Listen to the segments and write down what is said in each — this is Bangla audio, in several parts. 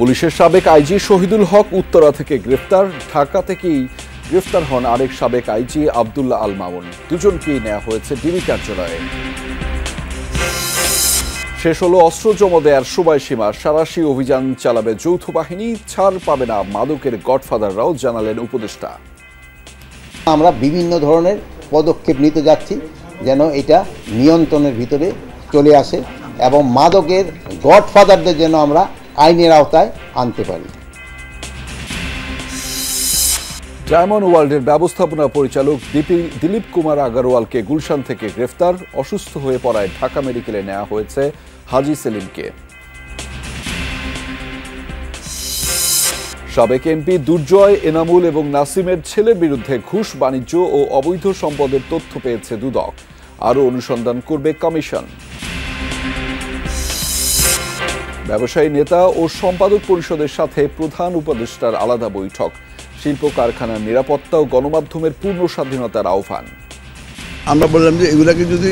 পুলিশের সাবেক আইজি শহীদুল হক উত্তরা থেকে গ্রেফতার ঢাকা থেকেই গ্রেফতার হন আরেক সাবেক আইজি আবদুল্লাহ আল মামুন দুজনকেই নেওয়া হয়েছে ডিবি কার্যালয়ে শেষ হলো অস্ত্র জমা দেয়ার সীমা সারাশি অভিযান চালাবে যৌথ বাহিনী ছাড় পাবে না মাদকের গডফাদাররাও জানালেন উপদেষ্টা আমরা বিভিন্ন ধরনের পদক্ষেপ নিতে যাচ্ছি যেন এটা নিয়ন্ত্রণের ভিতরে চলে আসে এবং মাদকের গডফাদারদের যেন আমরা আইনের আওতায় আনতে পারি ডায়মন্ড ওয়ার্ল্ডের ব্যবস্থাপনা পরিচালক দিলীপ কুমার আগারওয়ালকে গুলশান থেকে গ্রেফতার অসুস্থ হয়ে পড়ায় ঢাকা মেডিকেলে নেওয়া হয়েছে হাজি সেলিমকে সাবেক এমপি দুর্জয় এনামুল এবং নাসিমের ছেলের বিরুদ্ধে ঘুষ বাণিজ্য ও অবৈধ সম্পদের তথ্য পেয়েছে দুদক আরও অনুসন্ধান করবে কমিশন ব্যবসায়ী নেতা ও সম্পাদক পরিষদের সাথে প্রধান উপদেষ্টার আলাদা বৈঠক শিল্প কারখানার নিরাপত্তা ও গণমাধ্যমের পূর্ণ স্বাধীনতার আহ্বান আমরা বললাম যে এগুলাকে যদি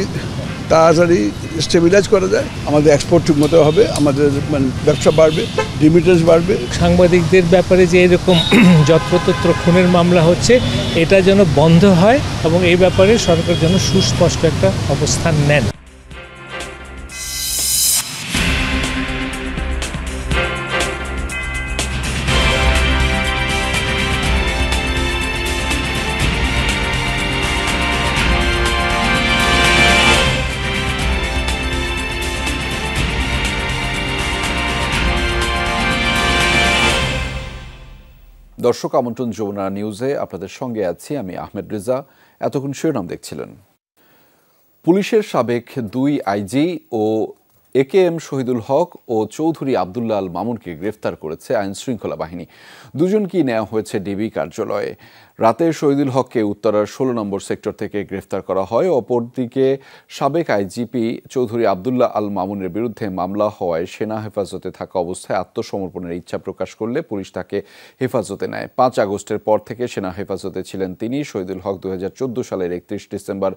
তাড়াতাড়ি স্টেবিলাইজ করা যায় আমাদের এক্সপোর্ট ঠিকমতো হবে আমাদের মানে ব্যবসা বাড়বে ডিমিটেন্স বাড়বে সাংবাদিকদের ব্যাপারে যে এরকম যত্রতত্র খুনের মামলা হচ্ছে এটা যেন বন্ধ হয় এবং এই ব্যাপারে সরকার যেন সুস্পষ্ট একটা অবস্থান নেন দর্শক আমন্ত্রণ যমুনা নিউজে আপনাদের সঙ্গে আছি আমি আহমেদ রেজা এতক্ষণ শিরোনাম দেখছিলেন পুলিশের সাবেক দুই আইজি ও A K M Shahidul Haque ও চৌধুরী আবদুল্লাল মামুনকে গ্রেফতার করেছে আইন শৃঙ্খলা বাহিনী দুজনকেই নেওয়া হয়েছে ডিবি কার্যালয়ে রাতে শহীদুল হককে উত্তরার ষোলো নম্বর সেক্টর থেকে গ্রেফতার করা হয় অপরদিকে সাবেক আইজিপি চৌধুরী আবদুল্লাহ আল মামুনের বিরুদ্ধে মামলা হওয়ায় সেনা হেফাজতে থাকা অবস্থায় আত্মসমর্পণের ইচ্ছা প্রকাশ করলে পুলিশ তাকে হেফাজতে নেয় পাঁচ আগস্টের পর থেকে সেনা হেফাজতে ছিলেন তিনি শহীদুল হক দু সালের একত্রিশ ডিসেম্বর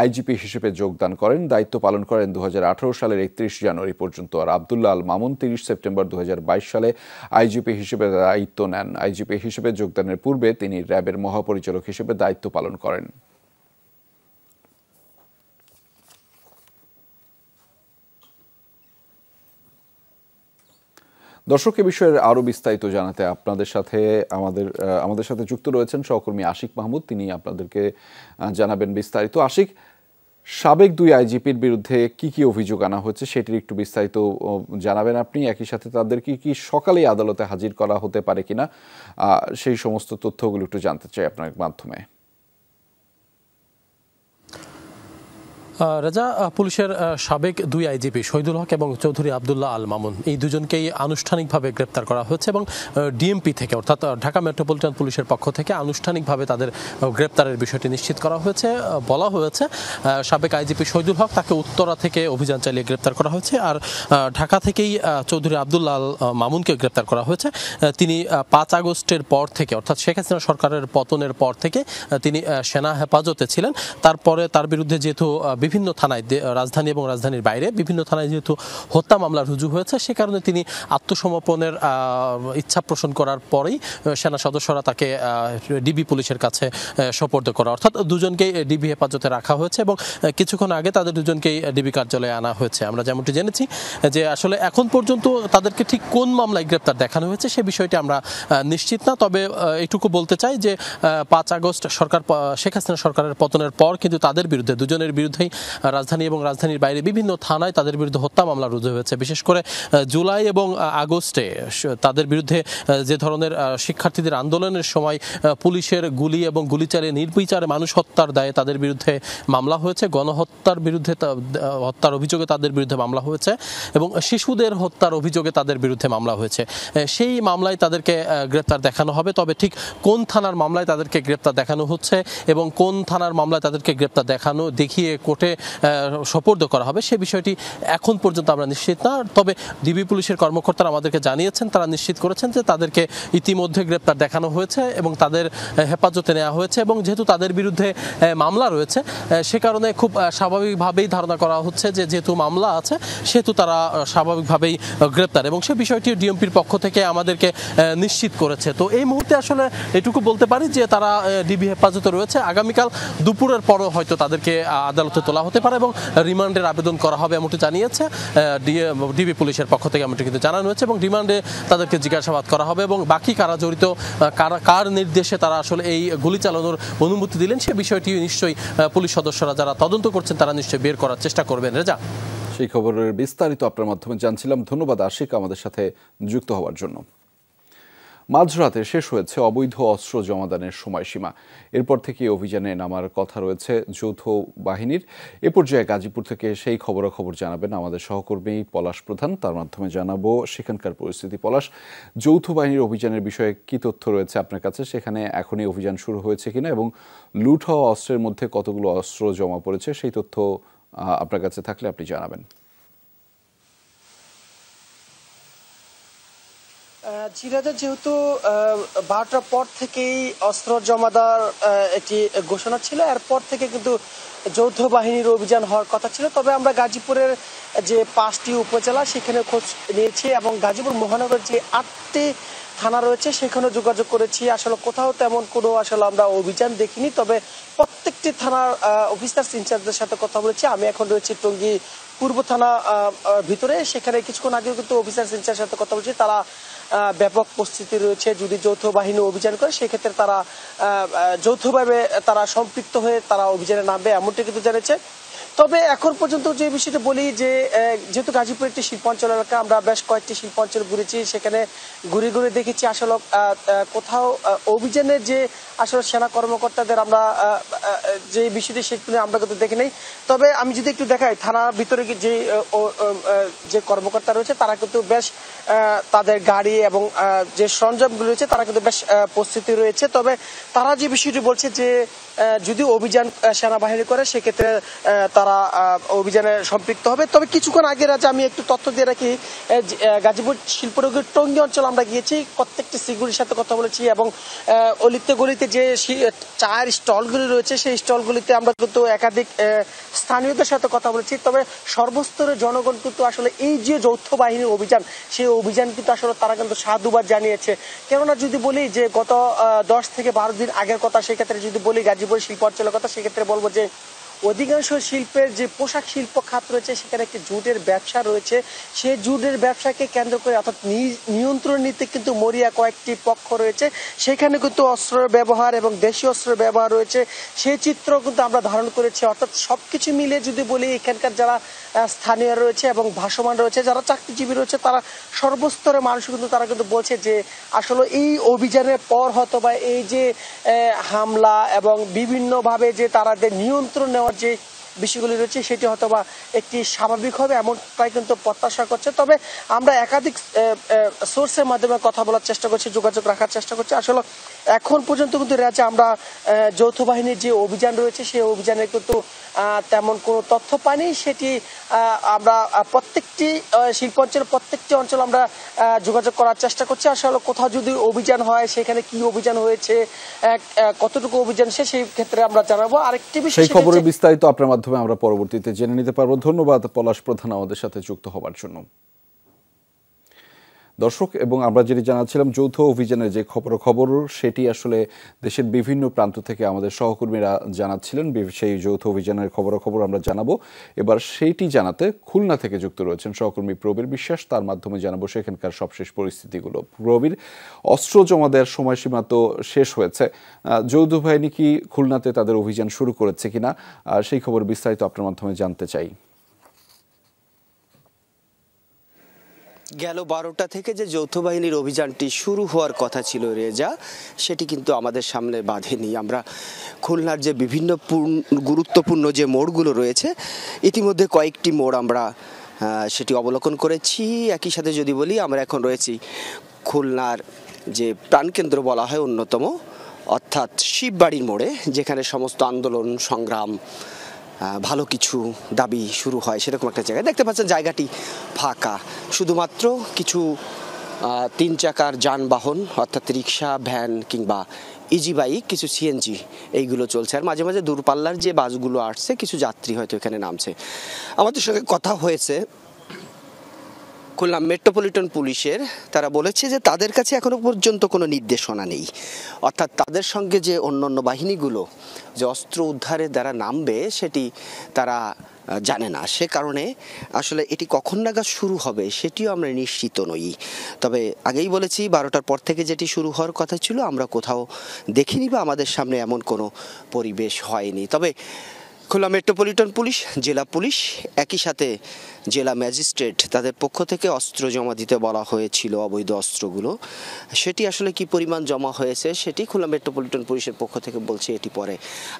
আইজিপি হিসেবে যোগদান করেন দায়িত্ব পালন করেন দু সালের একত্রিশ জানুয়ারি পর্যন্ত আর আবদুল্লাহ আল মামুন তিরিশ সেপ্টেম্বর দু সালে আইজিপি হিসেবে দায়িত্ব নেন আইজিপি হিসেবে যোগদানের পূর্বে তিনি র্যাবের মহাপরিচালক হিসেবে দায়িত্ব পালন করেন দর্শক এ বিষয়ে আরও বিস্তারিত জানাতে আপনাদের সাথে আমাদের আমাদের সাথে যুক্ত রয়েছেন সহকর্মী আশিক মাহমুদ তিনি আপনাদেরকে জানাবেন বিস্তারিত আশিক সাবেক দুই আইজিপির বিরুদ্ধে কি কি অভিযোগ আনা হচ্ছে সেটির একটু বিস্তারিত জানাবেন আপনি একই সাথে তাদের কি কি সকালেই আদালতে হাজির করা হতে পারে কিনা সেই সমস্ত তথ্যগুলো একটু জানতে চাই আপনার মাধ্যমে রাজা পুলিশের সাবেক দুই আইজিপি শহীদুল হক এবং চৌধুরী আবদুল্লাহ আল মামুন এই দুজনকেই আনুষ্ঠানিকভাবে গ্রেপ্তার করা হয়েছে এবং ডিএমপি থেকে অর্থাৎ ঢাকা মেট্রোপলিটন পুলিশের পক্ষ থেকে আনুষ্ঠানিকভাবে তাদের গ্রেপ্তারের বিষয়টি নিশ্চিত করা হয়েছে বলা হয়েছে সাবেক আইজিপি শহীদুল হক তাকে উত্তরা থেকে অভিযান চালিয়ে গ্রেপ্তার করা হয়েছে আর ঢাকা থেকেই চৌধুরী আবদুল্লাহ আল মামুনকে গ্রেপ্তার করা হয়েছে তিনি পাঁচ আগস্টের পর থেকে অর্থাৎ শেখ হাসিনা সরকারের পতনের পর থেকে তিনি সেনা হেফাজতে ছিলেন তারপরে তার বিরুদ্ধে যেহেতু বিভিন্ন থানায় রাজধানী এবং রাজধানীর বাইরে বিভিন্ন থানায় যেহেতু হত্যা মামলা রুজু হয়েছে সে কারণে তিনি আত্মসমর্পণের ইচ্ছা পোষণ করার পরেই সেনা সদস্যরা তাকে ডিবি পুলিশের কাছে সোপর্দ করা অর্থাৎ দুজনকেই ডিবি হেফাজতে রাখা হয়েছে এবং কিছুক্ষণ আগে তাদের দুজনকেই ডিবি কার্যালয়ে আনা হয়েছে আমরা যেমনটি জেনেছি যে আসলে এখন পর্যন্ত তাদেরকে ঠিক কোন মামলায় গ্রেপ্তার দেখানো হয়েছে সে বিষয়টি আমরা নিশ্চিত না তবে এটুকু বলতে চাই যে পাঁচ আগস্ট সরকার শেখ হাসিনা সরকারের পতনের পর কিন্তু তাদের বিরুদ্ধে দুজনের বিরুদ্ধেই রাজধানী এবং রাজধানীর বাইরে বিভিন্ন থানায় তাদের বিরুদ্ধে হত্যা মামলা রুজু হয়েছে বিশেষ করে জুলাই এবং আগস্টে তাদের বিরুদ্ধে যে ধরনের শিক্ষার্থীদের আন্দোলনের সময় পুলিশের গুলি এবং গুলি চালিয়ে নির্বিচারে মানুষ হত্যার দায়ে তাদের বিরুদ্ধে মামলা হয়েছে গণহত্যার বিরুদ্ধে হত্যার অভিযোগে তাদের বিরুদ্ধে মামলা হয়েছে এবং শিশুদের হত্যার অভিযোগে তাদের বিরুদ্ধে মামলা হয়েছে সেই মামলায় তাদেরকে গ্রেপ্তার দেখানো হবে তবে ঠিক কোন থানার মামলায় তাদেরকে গ্রেপ্তার দেখানো হচ্ছে এবং কোন থানার মামলায় তাদেরকে গ্রেপ্তার দেখানো দেখিয়ে কোর্টে পুলিশে সোপর্দ করা হবে সে বিষয়টি এখন পর্যন্ত আমরা নিশ্চিত না তবে ডিবি পুলিশের কর্মকর্তারা আমাদেরকে জানিয়েছেন তারা নিশ্চিত করেছেন যে তাদেরকে ইতিমধ্যে গ্রেপ্তার দেখানো হয়েছে এবং তাদের হেফাজতে নেওয়া হয়েছে এবং যেহেতু তাদের বিরুদ্ধে মামলা রয়েছে সে কারণে খুব স্বাভাবিকভাবেই ধারণা করা হচ্ছে যে যেহেতু মামলা আছে সেহেতু তারা স্বাভাবিকভাবেই গ্রেপ্তার এবং সে বিষয়টি ডিএমপির পক্ষ থেকে আমাদেরকে নিশ্চিত করেছে তো এই মুহূর্তে আসলে এটুকু বলতে পারি যে তারা ডিবি হেফাজতে রয়েছে আগামীকাল দুপুরের পরও হয়তো তাদেরকে আদালতে তোলা বলা হতে পারে এবং রিমান্ডের আবেদন করা হবে এমনটি জানিয়েছে ডিবি পুলিশের পক্ষ থেকে এমনটি কিন্তু জানানো হয়েছে এবং রিমান্ডে তাদেরকে জিজ্ঞাসাবাদ করা হবে এবং বাকি কারা জড়িত কারা কার নির্দেশে তারা আসলে এই গুলি চালানোর অনুমতি দিলেন সে বিষয়টি নিশ্চয়ই পুলিশ সদস্যরা যারা তদন্ত করছেন তারা নিশ্চয়ই বের করার চেষ্টা করবেন রেজা সেই খবরের বিস্তারিত আপনার মাধ্যমে জানছিলাম ধন্যবাদ আশিক আমাদের সাথে যুক্ত হওয়ার জন্য মাঝরাতে শেষ হয়েছে অবৈধ অস্ত্র জমাদানের সময়সীমা এরপর থেকে অভিযানে নামার কথা রয়েছে যৌথ বাহিনীর এ পর্যায়ে গাজীপুর থেকে সেই খবরাখবর জানাবেন আমাদের সহকর্মী পলাশ প্রধান তার মাধ্যমে জানাবো সেখানকার পরিস্থিতি পলাশ যৌথ বাহিনীর অভিযানের বিষয়ে কি তথ্য রয়েছে আপনার কাছে সেখানে এখনই অভিযান শুরু হয়েছে কিনা এবং লুট হওয়া অস্ত্রের মধ্যে কতগুলো অস্ত্র জমা পড়েছে সেই তথ্য আপনার কাছে থাকলে আপনি জানাবেন জিরাদের যেহেতু বারোটার পর থেকেই অস্ত্র জমাদার একটি ঘোষণা ছিল এরপর থেকে কিন্তু যৌথ বাহিনীর অভিযান হওয়ার কথা ছিল তবে আমরা গাজীপুরের যে পাঁচটি উপজেলা সেখানে খোঁজ নিয়েছি এবং গাজীপুর মহানগর যে আটটি থানা রয়েছে সেখানে যোগাযোগ করেছি আসলে কোথাও তেমন কোনো আসলে আমরা অভিযান দেখিনি তবে প্রত্যেকটি থানার অফিসার ইনচার্জদের সাথে কথা বলেছি আমি এখন রয়েছি টঙ্গী পূর্ব থানা ভিতরে সেখানে কিছুক্ষণ আগেও কিন্তু অফিসার ইনচার্জের সাথে কথা বলেছি তারা ব্যাপক প্রস্তুতি রয়েছে যদি যৌথ বাহিনী অভিযান করে সেক্ষেত্রে তারা যৌথভাবে তারা সম্পৃক্ত হয়ে তারা অভিযানে নামবে এমনটি কিন্তু জানিয়েছে তবে এখন পর্যন্ত যে বিষয়টা বলি যে যেহেতু গাজীপুর একটি শিল্পাঞ্চল এলাকা আমরা বেশ কয়েকটি শিল্পাঞ্চল ঘুরেছি সেখানে ঘুরে ঘুরে দেখেছি আসলে কোথাও অভিযানের যে আসলে সেনা কর্মকর্তাদের আমরা যে বিষয়টি সেগুলো আমরা কিন্তু দেখি নাই তবে আমি যদি একটু দেখাই থানার ভিতরে যে যে কর্মকর্তা রয়েছে তারা কিন্তু বেশ তাদের গাড়ি এবং যে সরঞ্জামগুলো রয়েছে তারা কিন্তু বেশ প্রস্তুতি রয়েছে তবে তারা যে বিষয়টি বলছে যে যদি অভিযান সেনাবাহিনী করে সেক্ষেত্রে তারা তারা অভিযানে সম্পৃক্ত হবে তবে কিছুক্ষণ আগে রাজা আমি একটু তথ্য দিয়ে রাখি গাজীপুর শিল্পনগর টঙ্গী অঞ্চল আমরা গিয়েছি প্রত্যেকটি সিগুরির সাথে কথা বলেছি এবং অলিতে গলিতে যে চায়ের স্টলগুলি রয়েছে সেই স্টলগুলিতে আমরা কিন্তু একাধিক স্থানীয়দের সাথে কথা বলেছি তবে সর্বস্তরের জনগণ কিন্তু আসলে এই যে যৌথ বাহিনীর অভিযান সেই অভিযান কিন্তু আসলে তারা কিন্তু সাধুবাদ জানিয়েছে কেননা যদি বলি যে গত দশ থেকে বারো দিন আগের কথা সেক্ষেত্রে যদি বলি গাজীপুর শিল্প অঞ্চলের কথা সেক্ষেত্রে বলবো যে অধিকাংশ শিল্পের যে পোশাক শিল্প খাত রয়েছে সেখানে একটি জুটের ব্যবসা রয়েছে সেই জুটের ব্যবসাকে কেন্দ্র করে অর্থাৎ নিয়ন্ত্রণ নিতে কিন্তু মরিয়া কয়েকটি পক্ষ রয়েছে সেখানে কিন্তু অস্ত্রের ব্যবহার এবং দেশি অস্ত্রের ব্যবহার রয়েছে সেই চিত্র কিন্তু আমরা ধারণ করেছি অর্থাৎ সব কিছু মিলে যদি বলি এখানকার যারা স্থানীয় রয়েছে এবং ভাসমান রয়েছে যারা চাকরিজীবী রয়েছে তারা সর্বস্তরে মানুষ কিন্তু তারা কিন্তু বলছে যে আসলে এই অভিযানের পর হয়তো বা এই যে হামলা এবং বিভিন্নভাবে যে তারা নিয়ন্ত্রণ নেওয়ার যে বিষয়গুলি রয়েছে সেটি হয়তো বা একটি স্বাভাবিক হবে এমনটাই কিন্তু প্রত্যাশা করছে তবে আমরা একাধিক সোর্সের মাধ্যমে কথা বলার চেষ্টা করছি যোগাযোগ রাখার চেষ্টা করছি আসলে এখন পর্যন্ত কিন্তু রাজ্যে আমরা যৌথ বাহিনীর যে অভিযান রয়েছে সেই অভিযানে কিন্তু তেমন কোনো তথ্য পাইনি সেটি আমরা প্রত্যেকটি শিল্পাঞ্চলের প্রত্যেকটি অঞ্চল আমরা যোগাযোগ করার চেষ্টা করছি আসলে কোথাও যদি অভিযান হয় সেখানে কি অভিযান হয়েছে কতটুকু অভিযান সে সেই ক্ষেত্রে আমরা জানাবো আরেকটি বিষয় খবরের বিস্তারিত আপনার মাধ্যমে মাধ্যমে আমরা পরবর্তীতে জেনে নিতে পারবো ধন্যবাদ পলাশ প্রধান আমাদের সাথে যুক্ত হওয়ার জন্য দর্শক এবং আমরা যেটি জানাচ্ছিলাম যৌথ অভিযানের যে খবর খবর সেটি আসলে দেশের বিভিন্ন প্রান্ত থেকে আমাদের সহকর্মীরা জানাচ্ছিলেন সেই যৌথ অভিযানের খবর খবর আমরা জানাবো এবার সেইটি জানাতে খুলনা থেকে যুক্ত রয়েছেন সহকর্মী প্রবীর বিশ্বাস তার মাধ্যমে জানাবো সেখানকার সবশেষ পরিস্থিতিগুলো প্রবীর অস্ত্র জমা দেওয়ার সময়সীমা তো শেষ হয়েছে যৌথ বাহিনী কি খুলনাতে তাদের অভিযান শুরু করেছে কিনা সেই খবর বিস্তারিত আপনার মাধ্যমে জানতে চাই গেল বারোটা থেকে যে যৌথ বাহিনীর অভিযানটি শুরু হওয়ার কথা ছিল রেজা সেটি কিন্তু আমাদের সামনে বাঁধেনি আমরা খুলনার যে বিভিন্ন গুরুত্বপূর্ণ যে মোড়গুলো রয়েছে ইতিমধ্যে কয়েকটি মোড় আমরা সেটি অবলোকন করেছি একই সাথে যদি বলি আমরা এখন রয়েছি খুলনার যে প্রাণকেন্দ্র বলা হয় অন্যতম অর্থাৎ শিববাড়ির মোড়ে যেখানে সমস্ত আন্দোলন সংগ্রাম ভালো কিছু দাবি শুরু হয় সেরকম একটা জায়গায় দেখতে পাচ্ছেন জায়গাটি ফাঁকা শুধুমাত্র কিছু তিন চাকার যানবাহন অর্থাৎ রিক্সা ভ্যান কিংবা ইজি বাইক কিছু সিএনজি এইগুলো চলছে আর মাঝে মাঝে দূরপাল্লার যে বাসগুলো আসছে কিছু যাত্রী হয়তো এখানে নামছে আমাদের সঙ্গে কথা হয়েছে খুলনা মেট্রোপলিটন পুলিশের তারা বলেছে যে তাদের কাছে এখনও পর্যন্ত কোনো নির্দেশনা নেই অর্থাৎ তাদের সঙ্গে যে অন্যান্য বাহিনীগুলো যে অস্ত্র উদ্ধারে দ্বারা নামবে সেটি তারা জানে না সে কারণে আসলে এটি কখন নাগাদ শুরু হবে সেটিও আমরা নিশ্চিত নই তবে আগেই বলেছি বারোটার পর থেকে যেটি শুরু হওয়ার কথা ছিল আমরা কোথাও দেখিনি বা আমাদের সামনে এমন কোনো পরিবেশ হয়নি তবে খুলনা মেট্রোপলিটন পুলিশ জেলা পুলিশ একই সাথে জেলা ম্যাজিস্ট্রেট তাদের পক্ষ থেকে অস্ত্র জমা দিতে বলা হয়েছিল অবৈধ অস্ত্রগুলো সেটি আসলে কি পরিমাণ জমা হয়েছে সেটি খুলনা মেট্রোপলিটন পুলিশের পক্ষ থেকে বলছে এটি পরে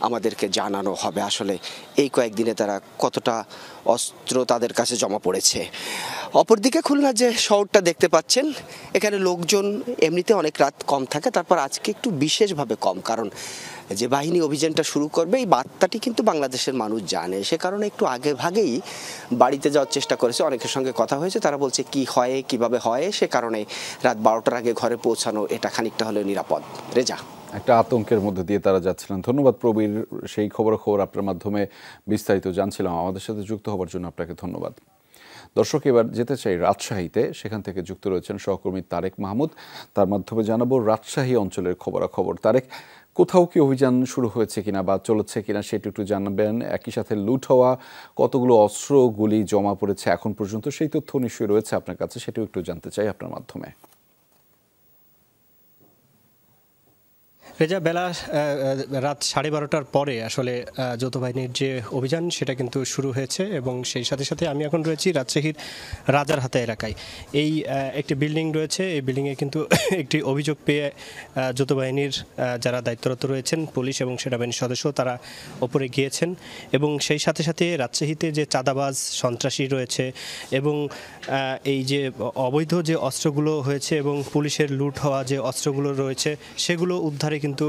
আমাদেরকে জানানো হবে আসলে এই কয়েকদিনে তারা কতটা অস্ত্র তাদের কাছে জমা পড়েছে অপরদিকে খুলনার যে শহরটা দেখতে পাচ্ছেন এখানে লোকজন এমনিতে অনেক রাত কম থাকে তারপর আজকে একটু বিশেষভাবে কম কারণ যে বাহিনী অভিযানটা শুরু করবে এই বার্তাটি কিন্তু বাংলাদেশের মানুষ জানে সে কারণে একটু আগে ভাগেই বাড়িতে যাওয়ার চেষ্টা করেছে অনেকের সঙ্গে কথা হয়েছে তারা বলছে কি হয় কিভাবে হয় সে কারণে রাত বারোটার আগে ঘরে পৌঁছানো এটা খানিকটা হলেও নিরাপদ রেজা একটা আতঙ্কের মধ্যে দিয়ে তারা যাচ্ছিলেন ধন্যবাদ প্রবীর সেই খবর খবর আপনার মাধ্যমে বিস্তারিত জানছিলাম আমাদের সাথে যুক্ত হওয়ার জন্য আপনাকে ধন্যবাদ দর্শক এবার যেতে চাই রাজশাহীতে সেখান থেকে যুক্ত রয়েছেন সহকর্মী তারেক মাহমুদ তার মাধ্যমে জানাবো রাজশাহী অঞ্চলের খবরাখবর তারেক কোথাও কি অভিযান শুরু হয়েছে কিনা বা চলেছে কিনা সেটি একটু জানাবেন একই সাথে লুট হওয়া কতগুলো অস্ত্র গুলি জমা পড়েছে এখন পর্যন্ত সেই তথ্য নিশ্চয়ই রয়েছে আপনার কাছে সেটিও একটু জানতে চাই আপনার মাধ্যমে রেজা বেলা রাত সাড়ে বারোটার পরে আসলে যৌথ বাহিনীর যে অভিযান সেটা কিন্তু শুরু হয়েছে এবং সেই সাথে সাথে আমি এখন রয়েছি রাজশাহীর রাজার হাতে এলাকায় এই একটি বিল্ডিং রয়েছে এই বিল্ডিংয়ে কিন্তু একটি অভিযোগ পেয়ে যৌথ বাহিনীর যারা দায়িত্বরত রয়েছেন পুলিশ এবং সেনাবাহিনীর সদস্য তারা ওপরে গিয়েছেন এবং সেই সাথে সাথে রাজশাহীতে যে চাঁদাবাজ সন্ত্রাসী রয়েছে এবং এই যে অবৈধ যে অস্ত্রগুলো হয়েছে এবং পুলিশের লুট হওয়া যে অস্ত্রগুলো রয়েছে সেগুলো উদ্ধারে কিন্তু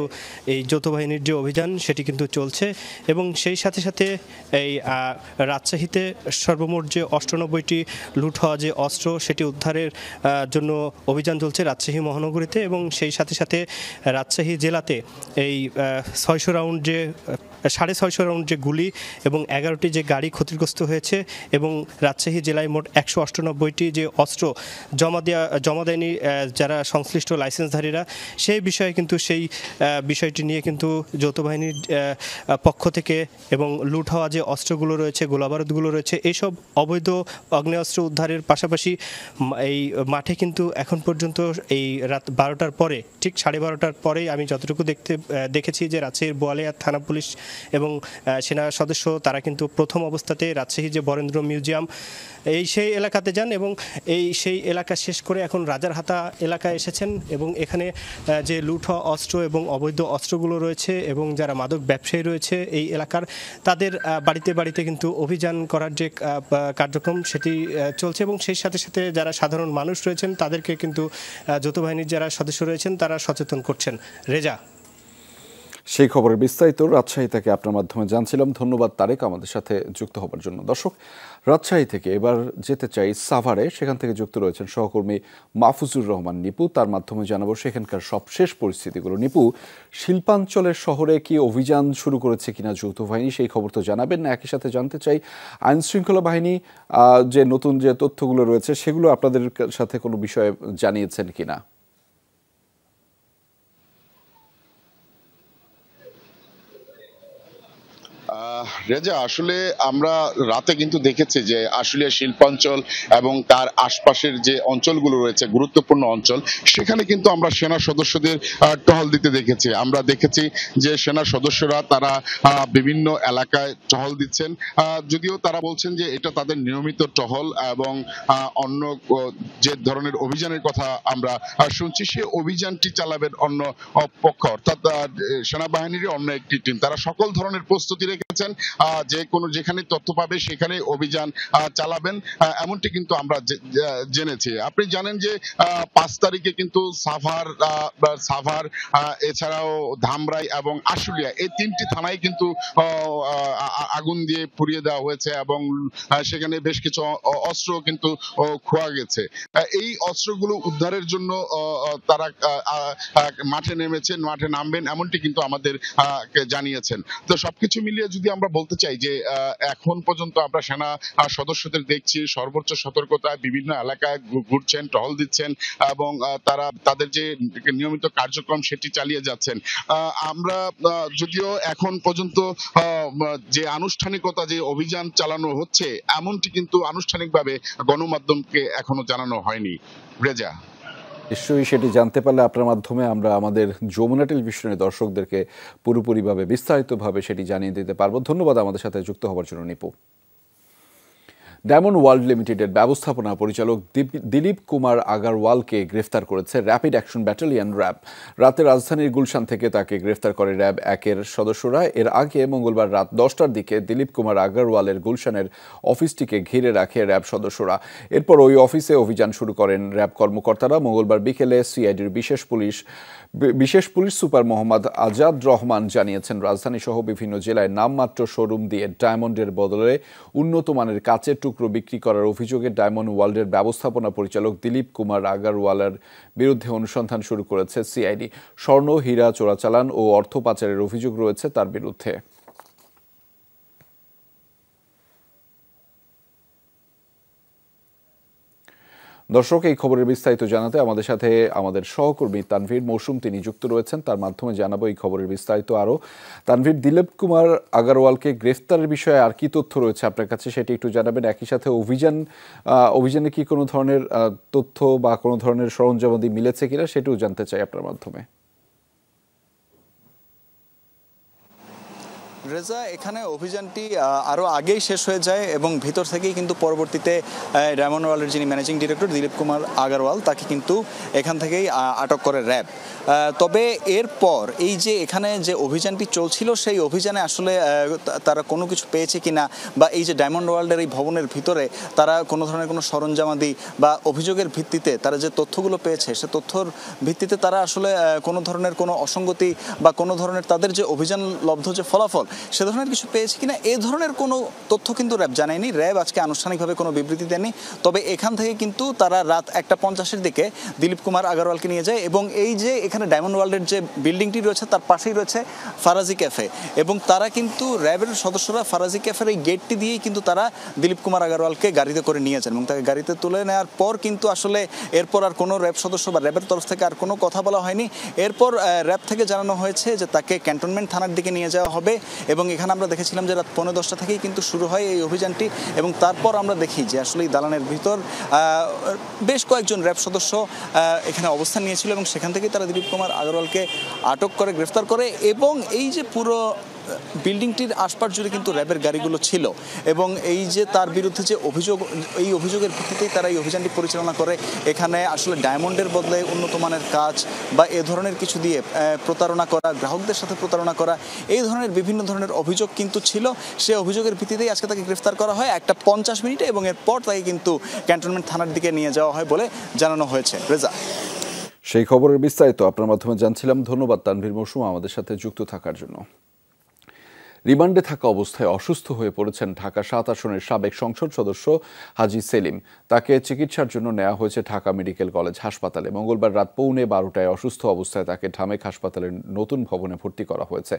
এই যৌথ বাহিনীর যে অভিযান সেটি কিন্তু চলছে এবং সেই সাথে সাথে এই রাজশাহীতে সর্বমোট যে অষ্টানব্বইটি লুট হওয়া যে অস্ত্র সেটি উদ্ধারের জন্য অভিযান চলছে রাজশাহী মহানগরীতে এবং সেই সাথে সাথে রাজশাহী জেলাতে এই ছয়শো রাউন্ড যে সাড়ে ছয়শো রাউন্ড যে গুলি এবং এগারোটি যে গাড়ি ক্ষতিগ্রস্ত হয়েছে এবং রাজশাহী জেলায় মোট একশো অষ্টানব্বইটি যে অস্ত্র জমা দেওয়া জমা দেয়নি যারা সংশ্লিষ্ট লাইসেন্সধারীরা সেই বিষয়ে কিন্তু সেই বিষয়টি নিয়ে কিন্তু যৌথ বাহিনীর পক্ষ থেকে এবং লুট হওয়া যে অস্ত্রগুলো রয়েছে গোলাবারুদগুলো রয়েছে এইসব অবৈধ অস্ত্র উদ্ধারের পাশাপাশি এই মাঠে কিন্তু এখন পর্যন্ত এই রাত বারোটার পরে ঠিক সাড়ে বারোটার পরেই আমি যতটুকু দেখতে দেখেছি যে রাজশাহীর বোয়ালিয়া থানা পুলিশ এবং সেনা সদস্য তারা কিন্তু প্রথম অবস্থাতে রাজশাহী যে বরেন্দ্র মিউজিয়াম এই সেই এলাকাতে যান এবং এই সেই এলাকা শেষ করে এখন রাজারহাতা এলাকায় এসেছেন এবং এখানে যে লুট হওয়া অস্ত্র এবং অবৈধ অস্ত্রগুলো রয়েছে এবং যারা মাদক ব্যবসায়ী রয়েছে এই এলাকার তাদের বাড়িতে বাড়িতে কিন্তু অভিযান করার যে কার্যক্রম সেটি চলছে এবং সেই সাথে সাথে যারা সাধারণ মানুষ রয়েছেন তাদেরকে কিন্তু যৌথ বাহিনীর যারা সদস্য রয়েছেন তারা সচেতন করছেন রেজা সেই খবরের বিস্তারিত রাজশাহী থেকে আপনার মাধ্যমে জানছিলাম ধন্যবাদ তারেক আমাদের সাথে যুক্ত হবার জন্য দর্শক রাজশাহী থেকে এবার যেতে চাই সাভারে সেখান থেকে যুক্ত রয়েছেন সহকর্মী মাহফুজুর রহমান নিপু তার মাধ্যমে জানাবো সেখানকার সবশেষ পরিস্থিতিগুলো নিপু শিল্পাঞ্চলের শহরে কি অভিযান শুরু করেছে কিনা যৌথ বাহিনী সেই খবর তো জানাবেন না একই সাথে জানতে চাই আইনশৃঙ্খলা বাহিনী যে নতুন যে তথ্যগুলো রয়েছে সেগুলো আপনাদের সাথে কোনো বিষয়ে জানিয়েছেন কিনা রেজা আসলে আমরা রাতে কিন্তু দেখেছি যে আশুলিয়া শিল্পাঞ্চল এবং তার আশপাশের যে অঞ্চলগুলো রয়েছে গুরুত্বপূর্ণ অঞ্চল সেখানে কিন্তু আমরা সেনা সদস্যদের টহল দিতে দেখেছি আমরা দেখেছি যে সেনা সদস্যরা তারা বিভিন্ন এলাকায় টহল দিচ্ছেন যদিও তারা বলছেন যে এটা তাদের নিয়মিত টহল এবং অন্য যে ধরনের অভিযানের কথা আমরা শুনছি সে অভিযানটি চালাবেন অন্য পক্ষ অর্থাৎ সেনাবাহিনীর অন্য একটি টিম তারা সকল ধরনের প্রস্তুতি রেখেছেন বলেছেন যে কোনো যেখানে তথ্য পাবে সেখানে অভিযান চালাবেন এমনটি কিন্তু আমরা জেনেছি আপনি জানেন যে পাঁচ তারিখে কিন্তু সাভার সাভার এছাড়াও ধামরাই এবং আশুলিয়া এই তিনটি থানায় কিন্তু আগুন দিয়ে পুড়িয়ে দেওয়া হয়েছে এবং সেখানে বেশ কিছু অস্ত্র কিন্তু খোয়া গেছে এই অস্ত্রগুলো উদ্ধারের জন্য তারা মাঠে নেমেছেন মাঠে নামবেন এমনটি কিন্তু আমাদের জানিয়েছেন তো সবকিছু মিলিয়ে যদি আমরা বলতে চাই যে এখন পর্যন্ত আমরা সেনা সদস্যদের দেখছি সর্বোচ্চ সতর্কতা বিভিন্ন এলাকায় ঘুরছেন টহল দিচ্ছেন এবং তারা তাদের যে নিয়মিত কার্যক্রম সেটি চালিয়ে যাচ্ছেন আমরা যদিও এখন পর্যন্ত যে আনুষ্ঠানিকতা যে অভিযান চালানো হচ্ছে এমনটি কিন্তু আনুষ্ঠানিকভাবে গণমাধ্যমকে এখনো জানানো হয়নি রেজা নিশ্চয়ই সেটি জানতে পারলে আপনার মাধ্যমে আমরা আমাদের যমুনা টেলিভিশনের দর্শকদেরকে পুরোপুরিভাবে বিস্তারিতভাবে সেটি জানিয়ে দিতে পারবো ধন্যবাদ আমাদের সাথে যুক্ত হওয়ার জন্য নিপু ডায়মন্ড ওয়ার্ল্ড লিমিটেডের ব্যবস্থাপনা পরিচালক দিলীপ কুমার আগারওয়ালকে গ্রেফতার করেছে র্যাপিড অ্যাকশন ব্যাটালিয়ন র্যাব রাতে রাজধানীর গুলশান থেকে তাকে গ্রেফতার করে র্যাব একের সদস্যরা এর আগে মঙ্গলবার রাত দশটার দিকে দিলীপ কুমার আগারওয়ালের গুলশানের অফিসটিকে ঘিরে রাখে র্যাব সদস্যরা এরপর ওই অফিসে অভিযান শুরু করেন র্যাব কর্মকর্তারা মঙ্গলবার বিকেলে সিআইডির বিশেষ পুলিশ বিশেষ পুলিশ সুপার মোহাম্মদ আজাদ রহমান জানিয়েছেন রাজধানীসহ বিভিন্ন জেলায় নামমাত্র শোরুম দিয়ে ডায়মন্ডের বদলে উন্নত মানের কাচের টুকরো বিক্রি করার অভিযোগে ডায়মন্ড ওয়ার্ল্ডের ব্যবস্থাপনা পরিচালক দিলীপ কুমার আগারওয়ালার বিরুদ্ধে অনুসন্ধান শুরু করেছে সিআইডি স্বর্ণ হীরা চোরাচালান ও অর্থ পাচারের অভিযোগ রয়েছে তার বিরুদ্ধে দর্শক এই খবরের বিস্তারিত জানাতে আমাদের সাথে আমাদের সহকর্মী তানভীর মৌসুম তিনি যুক্ত রয়েছেন তার মাধ্যমে জানাবো এই খবরের বিস্তারিত আরও তানভীর দিলীপ কুমার আগারওয়ালকে গ্রেফতারের বিষয়ে আর কি তথ্য রয়েছে আপনার কাছে সেটি একটু জানাবেন একই সাথে অভিযান অভিযানে কি কোনো ধরনের তথ্য বা কোনো ধরনের সরঞ্জামাদি মিলেছে কিনা সেটিও জানতে চাই আপনার মাধ্যমে রেজা এখানে অভিযানটি আরও আগেই শেষ হয়ে যায় এবং ভিতর থেকেই কিন্তু পরবর্তীতে ডায়মন্ড ওয়ালের যিনি ম্যানেজিং ডিরেক্টর দিলীপ কুমার আগারওয়াল তাকে কিন্তু এখান থেকেই আটক করে র্যাব তবে এরপর এই যে এখানে যে অভিযানটি চলছিল সেই অভিযানে আসলে তারা কোনো কিছু পেয়েছে কিনা বা এই যে ডায়মন্ড ওয়ার্ল্ডের এই ভবনের ভিতরে তারা কোনো ধরনের কোনো সরঞ্জামাদি বা অভিযোগের ভিত্তিতে তারা যে তথ্যগুলো পেয়েছে সে তথ্যর ভিত্তিতে তারা আসলে কোনো ধরনের কোনো অসঙ্গতি বা কোনো ধরনের তাদের যে অভিযান লব্ধ যে ফলাফল সে ধরনের কিছু পেয়েছে কিনা এ ধরনের কোনো তথ্য কিন্তু র্যাব জানায়নি র্যাব আজকে আনুষ্ঠানিকভাবে কোনো বিবৃতি দেয়নি তবে এখান থেকে কিন্তু তারা রাত একটা পঞ্চাশের দিকে দিলীপ কুমার আগরওয়ালকে নিয়ে যায় এবং এই যে এখানে ডায়মন্ড ওয়ার্ল্ডের যে বিল্ডিংটি রয়েছে তার পাশেই রয়েছে ফারাজি ক্যাফে এবং তারা কিন্তু র্যাবের সদস্যরা ফারাজি ক্যাফের এই গেটটি দিয়েই কিন্তু তারা দিলীপ কুমার আগরওয়ালকে গাড়িতে করে নিয়ে যান এবং তাকে গাড়িতে তুলে নেওয়ার পর কিন্তু আসলে এরপর আর কোনো র্যাব সদস্য বা র্যাবের তরফ থেকে আর কোনো কথা বলা হয়নি এরপর র্যাব থেকে জানানো হয়েছে যে তাকে ক্যান্টনমেন্ট থানার দিকে নিয়ে যাওয়া হবে এবং এখানে আমরা দেখেছিলাম যে রাত পনেরো দশটা থেকেই কিন্তু শুরু হয় এই অভিযানটি এবং তারপর আমরা দেখি যে আসলে এই দালানের ভিতর বেশ কয়েকজন র্যাব সদস্য এখানে অবস্থান নিয়েছিল এবং সেখান থেকেই তারা দিলীপ কুমার আগরওয়ালকে আটক করে গ্রেফতার করে এবং এই যে পুরো বিল্ডিংটির আশপাশ জুড়ে কিন্তু র্যাবের গাড়িগুলো ছিল এবং এই যে তার বিরুদ্ধে যে অভিযোগ এই অভিযোগের ভিত্তিতেই তারা এই অভিযানটি পরিচালনা করে এখানে আসলে ডায়মন্ডের বদলে উন্নত মানের কাজ বা এ ধরনের কিছু দিয়ে প্রতারণা করা গ্রাহকদের সাথে প্রতারণা করা এই ধরনের বিভিন্ন ধরনের অভিযোগ কিন্তু ছিল সে অভিযোগের ভিত্তিতেই আজকে তাকে গ্রেফতার করা হয় একটা পঞ্চাশ মিনিটে এবং এরপর তাকে কিন্তু ক্যান্টনমেন্ট থানার দিকে নিয়ে যাওয়া হয় বলে জানানো হয়েছে রেজা সেই খবরের বিস্তারিত আপনার মাধ্যমে জানছিলাম ধন্যবাদ তানভীর মৌসুম আমাদের সাথে যুক্ত থাকার জন্য রিমান্ডে থাকা অবস্থায় অসুস্থ হয়ে পড়েছেন ঢাকা সাত আসনের সাবেক সংসদ সদস্য হাজি সেলিম তাকে চিকিৎসার জন্য নেওয়া হয়েছে ঢাকা মেডিকেল কলেজ হাসপাতালে মঙ্গলবার রাত পৌনে বারোটায় অসুস্থ অবস্থায় তাকে ঢামেক হাসপাতালের নতুন ভবনে ভর্তি করা হয়েছে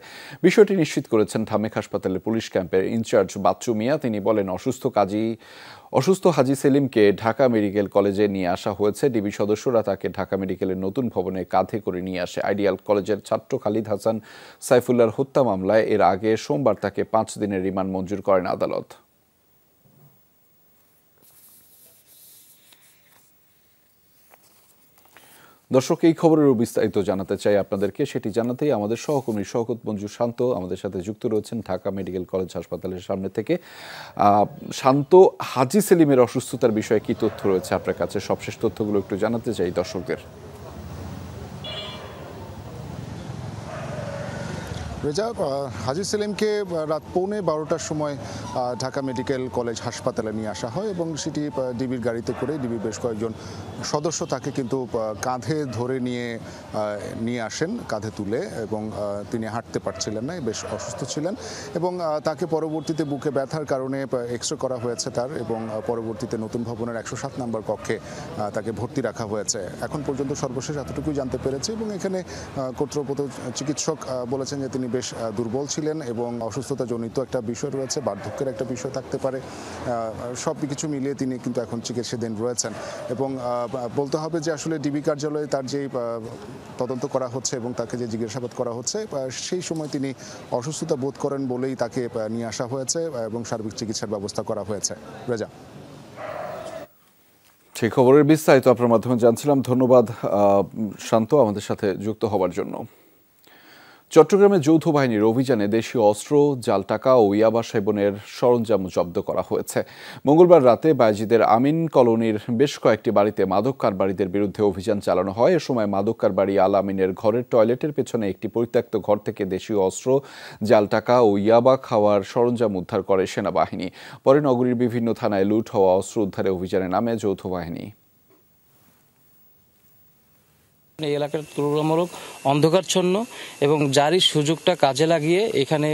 বিষয়টি নিশ্চিত করেছেন ঢামেক হাসপাতালের পুলিশ ক্যাম্পের ইনচার্জ বাচ্চু মিয়া তিনি বলেন অসুস্থ কাজী অসুস্থ হাজি সেলিমকে ঢাকা মেডিকেল কলেজে নিয়ে আসা হয়েছে ডিবি সদস্যরা তাকে ঢাকা মেডিকেলের নতুন ভবনে কাঁধে করে নিয়ে আসে আইডিয়াল কলেজের ছাত্র খালিদ হাসান সাইফুল্লার হত্যা মামলায় এর আগে সোমবার তাকে পাঁচ দিনের রিমান্ড মঞ্জুর করেন আদালত দর্শক এই খবরেরও বিস্তারিত জানাতে চাই আপনাদেরকে সেটি জানাতেই আমাদের সহকর্মী শওকত মঞ্জু শান্ত আমাদের সাথে যুক্ত রয়েছেন ঢাকা মেডিকেল কলেজ হাসপাতালের সামনে থেকে শান্ত হাজি সেলিমের অসুস্থতার বিষয়ে কি তথ্য রয়েছে আপনার কাছে সবশেষ তথ্যগুলো একটু জানাতে চাই দর্শকদের রেজা হাজির সেলিমকে রাত পৌনে বারোটার সময় ঢাকা মেডিকেল কলেজ হাসপাতালে নিয়ে আসা হয় এবং সেটি ডিবির গাড়িতে করে ডিবি বেশ কয়েকজন সদস্য তাকে কিন্তু কাঁধে ধরে নিয়ে নিয়ে আসেন কাঁধে তুলে এবং তিনি হাঁটতে পারছিলেন না বেশ অসুস্থ ছিলেন এবং তাকে পরবর্তীতে বুকে ব্যথার কারণে এক্স করা হয়েছে তার এবং পরবর্তীতে নতুন ভবনের একশো সাত নম্বর কক্ষে তাকে ভর্তি রাখা হয়েছে এখন পর্যন্ত সর্বশেষ এতটুকুই জানতে পেরেছে এবং এখানে কর্তৃপক্ষ চিকিৎসক বলেছেন যে তিনি বেশ দুর্বল ছিলেন এবং অসুস্থতা জনিত একটা বিষয় রয়েছে বার্ধক্যের একটা বিষয় থাকতে পারে সব কিছু মিলিয়ে তিনি কিন্তু এখন চিকিৎসাধীন রয়েছেন এবং বলতে হবে যে আসলে ডিবি কার্যালয়ে তার যে তদন্ত করা হচ্ছে এবং তাকে যে জিজ্ঞাসাবাদ করা হচ্ছে সেই সময় তিনি অসুস্থতা বোধ করেন বলেই তাকে নিয়ে আসা হয়েছে এবং সার্বিক চিকিৎসার ব্যবস্থা করা হয়েছে রেজা সেই খবরের বিস্তারিত আপনার মাধ্যমে জানছিলাম ধন্যবাদ শান্ত আমাদের সাথে যুক্ত হওয়ার জন্য চট্টগ্রামে যৌথ বাহিনীর অভিযানে দেশীয় অস্ত্র জাল টাকা ও ইয়াবা সেবনের সরঞ্জাম জব্দ করা হয়েছে মঙ্গলবার রাতে বাজিদের আমিন কলোনির বেশ কয়েকটি বাড়িতে মাদক কারবারিদের বিরুদ্ধে অভিযান চালানো হয় এ সময় মাদক কারবারি আল আমিনের ঘরের টয়লেটের পেছনে একটি পরিত্যক্ত ঘর থেকে দেশীয় অস্ত্র জাল টাকা ও ইয়াবা খাওয়ার সরঞ্জাম উদ্ধার করে সেনাবাহিনী পরে নগরীর বিভিন্ন থানায় লুট হওয়া অস্ত্র উদ্ধারে অভিযানে নামে যৌথ বাহিনী এই এলাকার তুলনামূলক অন্ধকারচ্ছন্ন এবং যারই সুযোগটা কাজে লাগিয়ে এখানে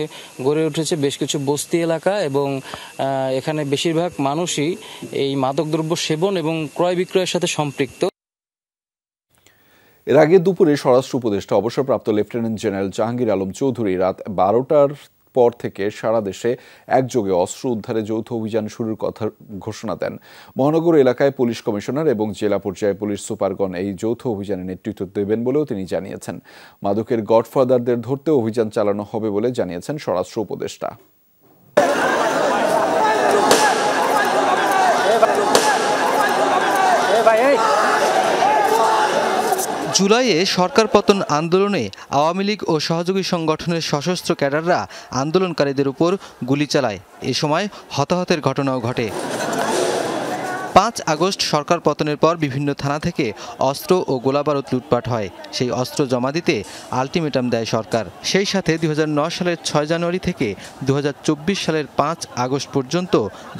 গড়ে উঠেছে বেশ কিছু বস্তি এলাকা এবং এখানে বেশিরভাগ মানুষই এই মাদকদ্রব্য সেবন এবং ক্রয় বিক্রয়ের সাথে সম্পৃক্ত এর আগে দুপুরে স্বরাষ্ট্র উপদেষ্টা অবসরপ্রাপ্ত লেফটেন্যান্ট জেনারেল জাহাঙ্গীর আলম চৌধুরী রাত বারোটার পর থেকে সারা দেশে একযোগে অস্ত্র উদ্ধারে যৌথ অভিযান শুরুর কথা ঘোষণা দেন মহানগর এলাকায় পুলিশ কমিশনার এবং জেলা পর্যায়ে পুলিশ সুপারগণ এই যৌথ অভিযানে নেতৃত্ব দেবেন বলেও তিনি জানিয়েছেন মাদকের গডফাদারদের ধরতে অভিযান চালানো হবে বলে জানিয়েছেন স্বরাষ্ট্র উপদেষ্টা জুলাইয়ে সরকার পতন আন্দোলনে আওয়ামী লীগ ও সহযোগী সংগঠনের সশস্ত্র ক্যাডাররা আন্দোলনকারীদের উপর গুলি চালায় এ সময় হতাহতের ঘটনাও ঘটে পাঁচ আগস্ট সরকার পতনের পর বিভিন্ন থানা থেকে অস্ত্র ও গোলাবারুদ লুটপাট হয় সেই অস্ত্র জমা দিতে আলটিমেটাম দেয় সরকার সেই সাথে দু সালের ছয় জানুয়ারি থেকে দু সালের পাঁচ আগস্ট পর্যন্ত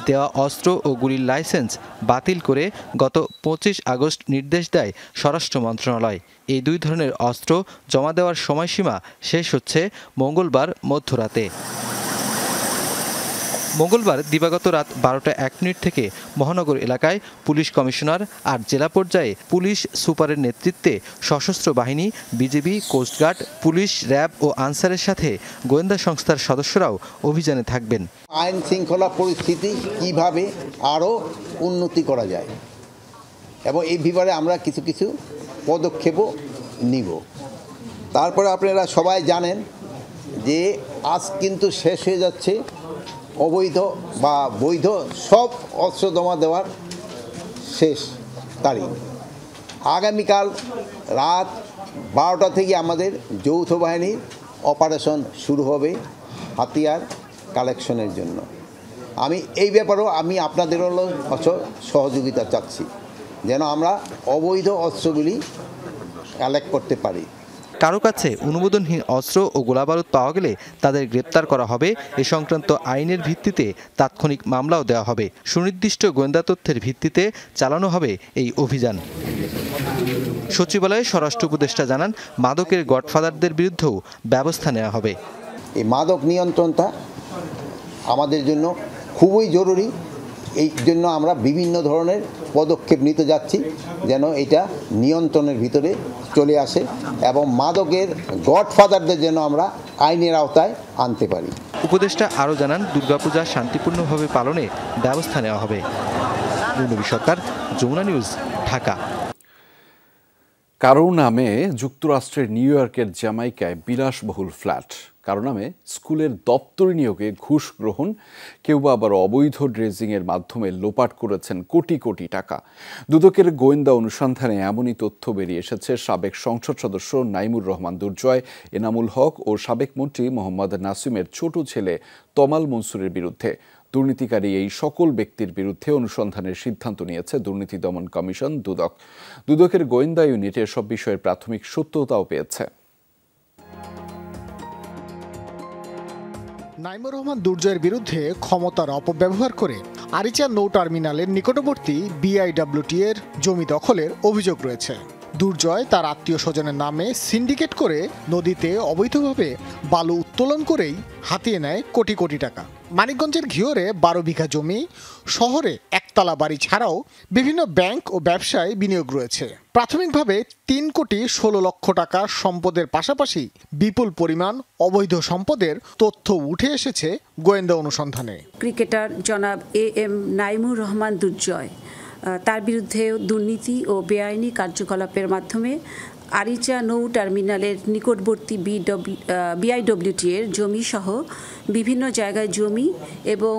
দেওয়া অস্ত্র ও গুলির লাইসেন্স বাতিল করে গত পঁচিশ আগস্ট নির্দেশ দেয় স্বরাষ্ট্র মন্ত্রণালয় এই দুই ধরনের অস্ত্র জমা দেওয়ার সময়সীমা শেষ হচ্ছে মঙ্গলবার মধ্যরাতে মঙ্গলবার দিবাগত রাত বারোটা এক মিনিট থেকে মহানগর এলাকায় পুলিশ কমিশনার আর জেলা পর্যায়ে পুলিশ সুপারের নেতৃত্বে সশস্ত্র বাহিনী বিজেপি কোস্টগার্ড পুলিশ র্যাব ও আনসারের সাথে গোয়েন্দা সংস্থার সদস্যরাও অভিযানে থাকবেন আইন শৃঙ্খলা পরিস্থিতি কিভাবে আরও উন্নতি করা যায় এবং এই বিবারে আমরা কিছু কিছু পদক্ষেপও নিব তারপরে আপনারা সবাই জানেন যে আজ কিন্তু শেষ হয়ে যাচ্ছে অবৈধ বা বৈধ সব অস্ত্র জমা দেওয়ার শেষ তারিখ আগামীকাল রাত বারোটা থেকে আমাদের যৌথ বাহিনীর অপারেশন শুরু হবে হাতিয়ার কালেকশনের জন্য আমি এই ব্যাপারেও আমি আপনাদের অস্ত্র সহযোগিতা চাচ্ছি যেন আমরা অবৈধ অস্ত্রগুলি কালেক্ট করতে পারি কারো কাছে অনুমোদনহীন অস্ত্র ও গোলাবারুদ পাওয়া গেলে তাদের গ্রেপ্তার করা হবে এ সংক্রান্ত আইনের ভিত্তিতে তাৎক্ষণিক মামলাও দেওয়া হবে সুনির্দিষ্ট গোয়েন্দা তথ্যের ভিত্তিতে চালানো হবে এই অভিযান সচিবালয়ে স্বরাষ্ট্র উপদেষ্টা জানান মাদকের গডফাদারদের বিরুদ্ধেও ব্যবস্থা নেওয়া হবে এই মাদক নিয়ন্ত্রণটা আমাদের জন্য খুবই জরুরি এই জন্য আমরা বিভিন্ন ধরনের পদক্ষেপ নিতে যাচ্ছি যেন এটা নিয়ন্ত্রণের ভিতরে চলে আসে এবং মাদকের গডফাদারদের যেন আমরা আইনের আওতায় আনতে পারি উপদেষ্টা আরও জানান দুর্গাপূজা শান্তিপূর্ণভাবে পালনে ব্যবস্থা নেওয়া হবে সরকার যমুনা নিউজ ঢাকা কারো নামে যুক্তরাষ্ট্রের নিউ ইয়র্কের জামাইকায় বিলাসবহুল ফ্ল্যাট কারো নামে স্কুলের দপ্তরি নিয়োগে ঘুষ গ্রহণ কেউ বা আবার অবৈধ ড্রেজিংয়ের মাধ্যমে লোপাট করেছেন কোটি কোটি টাকা দুদকের গোয়েন্দা অনুসন্ধানে এমনই তথ্য বেরিয়ে এসেছে সাবেক সংসদ সদস্য নাইমুর রহমান দুর্জয় এনামুল হক ও সাবেক মন্ত্রী মোহাম্মদ নাসিমের ছোট ছেলে তমাল মনসুরের বিরুদ্ধে দুর্নীতিকারী এই সকল ব্যক্তির বিরুদ্ধে অনুসন্ধানের সিদ্ধান্ত নিয়েছে দুর্নীতি দমন কমিশন দুদক দুদকের গোয়েন্দা ইউনিট এসব বিষয়ের প্রাথমিক সত্যতাও পেয়েছে নাইমুর রহমান দুর্জয়ের বিরুদ্ধে ক্ষমতার অপব্যবহার করে আরিচা নৌ টার্মিনালের নিকটবর্তী বিআইডব্লিউটি এর জমি দখলের অভিযোগ রয়েছে দুর্জয় তার আত্মীয় স্বজনের নামে সিন্ডিকেট করে নদীতে অবৈধভাবে বালু উত্তোলন করেই হাতিয়ে নেয় কোটি কোটি টাকা মানিকগঞ্জের ঘিওরে বারো বিঘা জমি শহরে একতলা বাড়ি ছাড়াও বিভিন্ন ব্যাংক ও ব্যবসায় বিনিয়োগ রয়েছে প্রাথমিকভাবে তিন কোটি ষোলো লক্ষ টাকা সম্পদের পাশাপাশি বিপুল পরিমাণ অবৈধ সম্পদের তথ্য উঠে এসেছে গোয়েন্দা অনুসন্ধানে ক্রিকেটার জনাব এ এম নাইমুর রহমান দুর্জয় তার বিরুদ্ধে দুর্নীতি ও বেআইনি কার্যকলাপের মাধ্যমে আরিচা নৌ টার্মিনালের নিকটবর্তী বিআইডব্লিউটি এর জমি সহ বিভিন্ন জায়গায় জমি এবং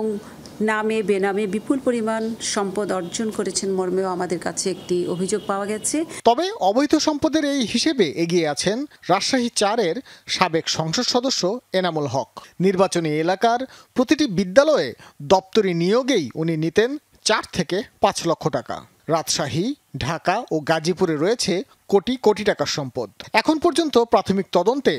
নামে বেনামে বিপুল পরিমাণ সম্পদ অর্জন করেছেন মর্মেও আমাদের কাছে একটি অভিযোগ পাওয়া গেছে তবে অবৈধ সম্পদের এই হিসেবে এগিয়ে আছেন রাজশাহী চারের সাবেক সংসদ সদস্য এনামুল হক নির্বাচনী এলাকার প্রতিটি বিদ্যালয়ে দপ্তরি নিয়োগেই উনি নিতেন চার থেকে পাঁচ লক্ষ টাকা রাজশাহী ঢাকা ও গাজীপুরে রয়েছে কোটি কোটি টাকার সম্পদ এখন পর্যন্ত প্রাথমিক তদন্তে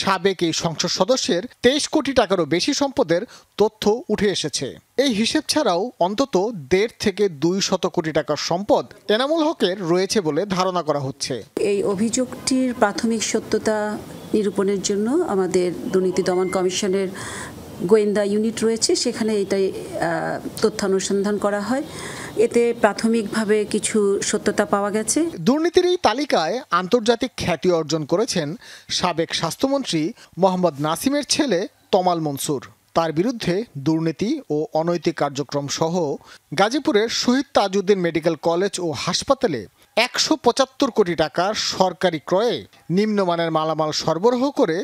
সাবেক এই সংসদ সদস্যের তেইশ কোটি টাকারও বেশি সম্পদের তথ্য উঠে এসেছে এই হিসেব ছাড়াও অন্তত দেড় থেকে দুই শত কোটি টাকার সম্পদ এনামুল হকের রয়েছে বলে ধারণা করা হচ্ছে এই অভিযোগটির প্রাথমিক সত্যতা নিরূপণের জন্য আমাদের দুর্নীতি দমন কমিশনের গোয়েন্দা ইউনিট রয়েছে সেখানে এটাই তথ্য অনুসন্ধান করা হয় এতে প্রাথমিকভাবে কিছু সত্যতা পাওয়া গেছে দুর্নীতির এই তালিকায় আন্তর্জাতিক খ্যাতি অর্জন করেছেন সাবেক স্বাস্থ্যমন্ত্রী মোহাম্মদ নাসিমের ছেলে তমাল মনসুর তার বিরুদ্ধে দুর্নীতি ও অনৈতিক কার্যক্রম সহ গাজীপুরের শহীদ তাজউদ্দিন মেডিকেল কলেজ ও হাসপাতালে একশো পঁচাত্তর কোটি টাকার সরকারি ক্রয়ে নিম্নমানের মালামাল সরবরাহ করে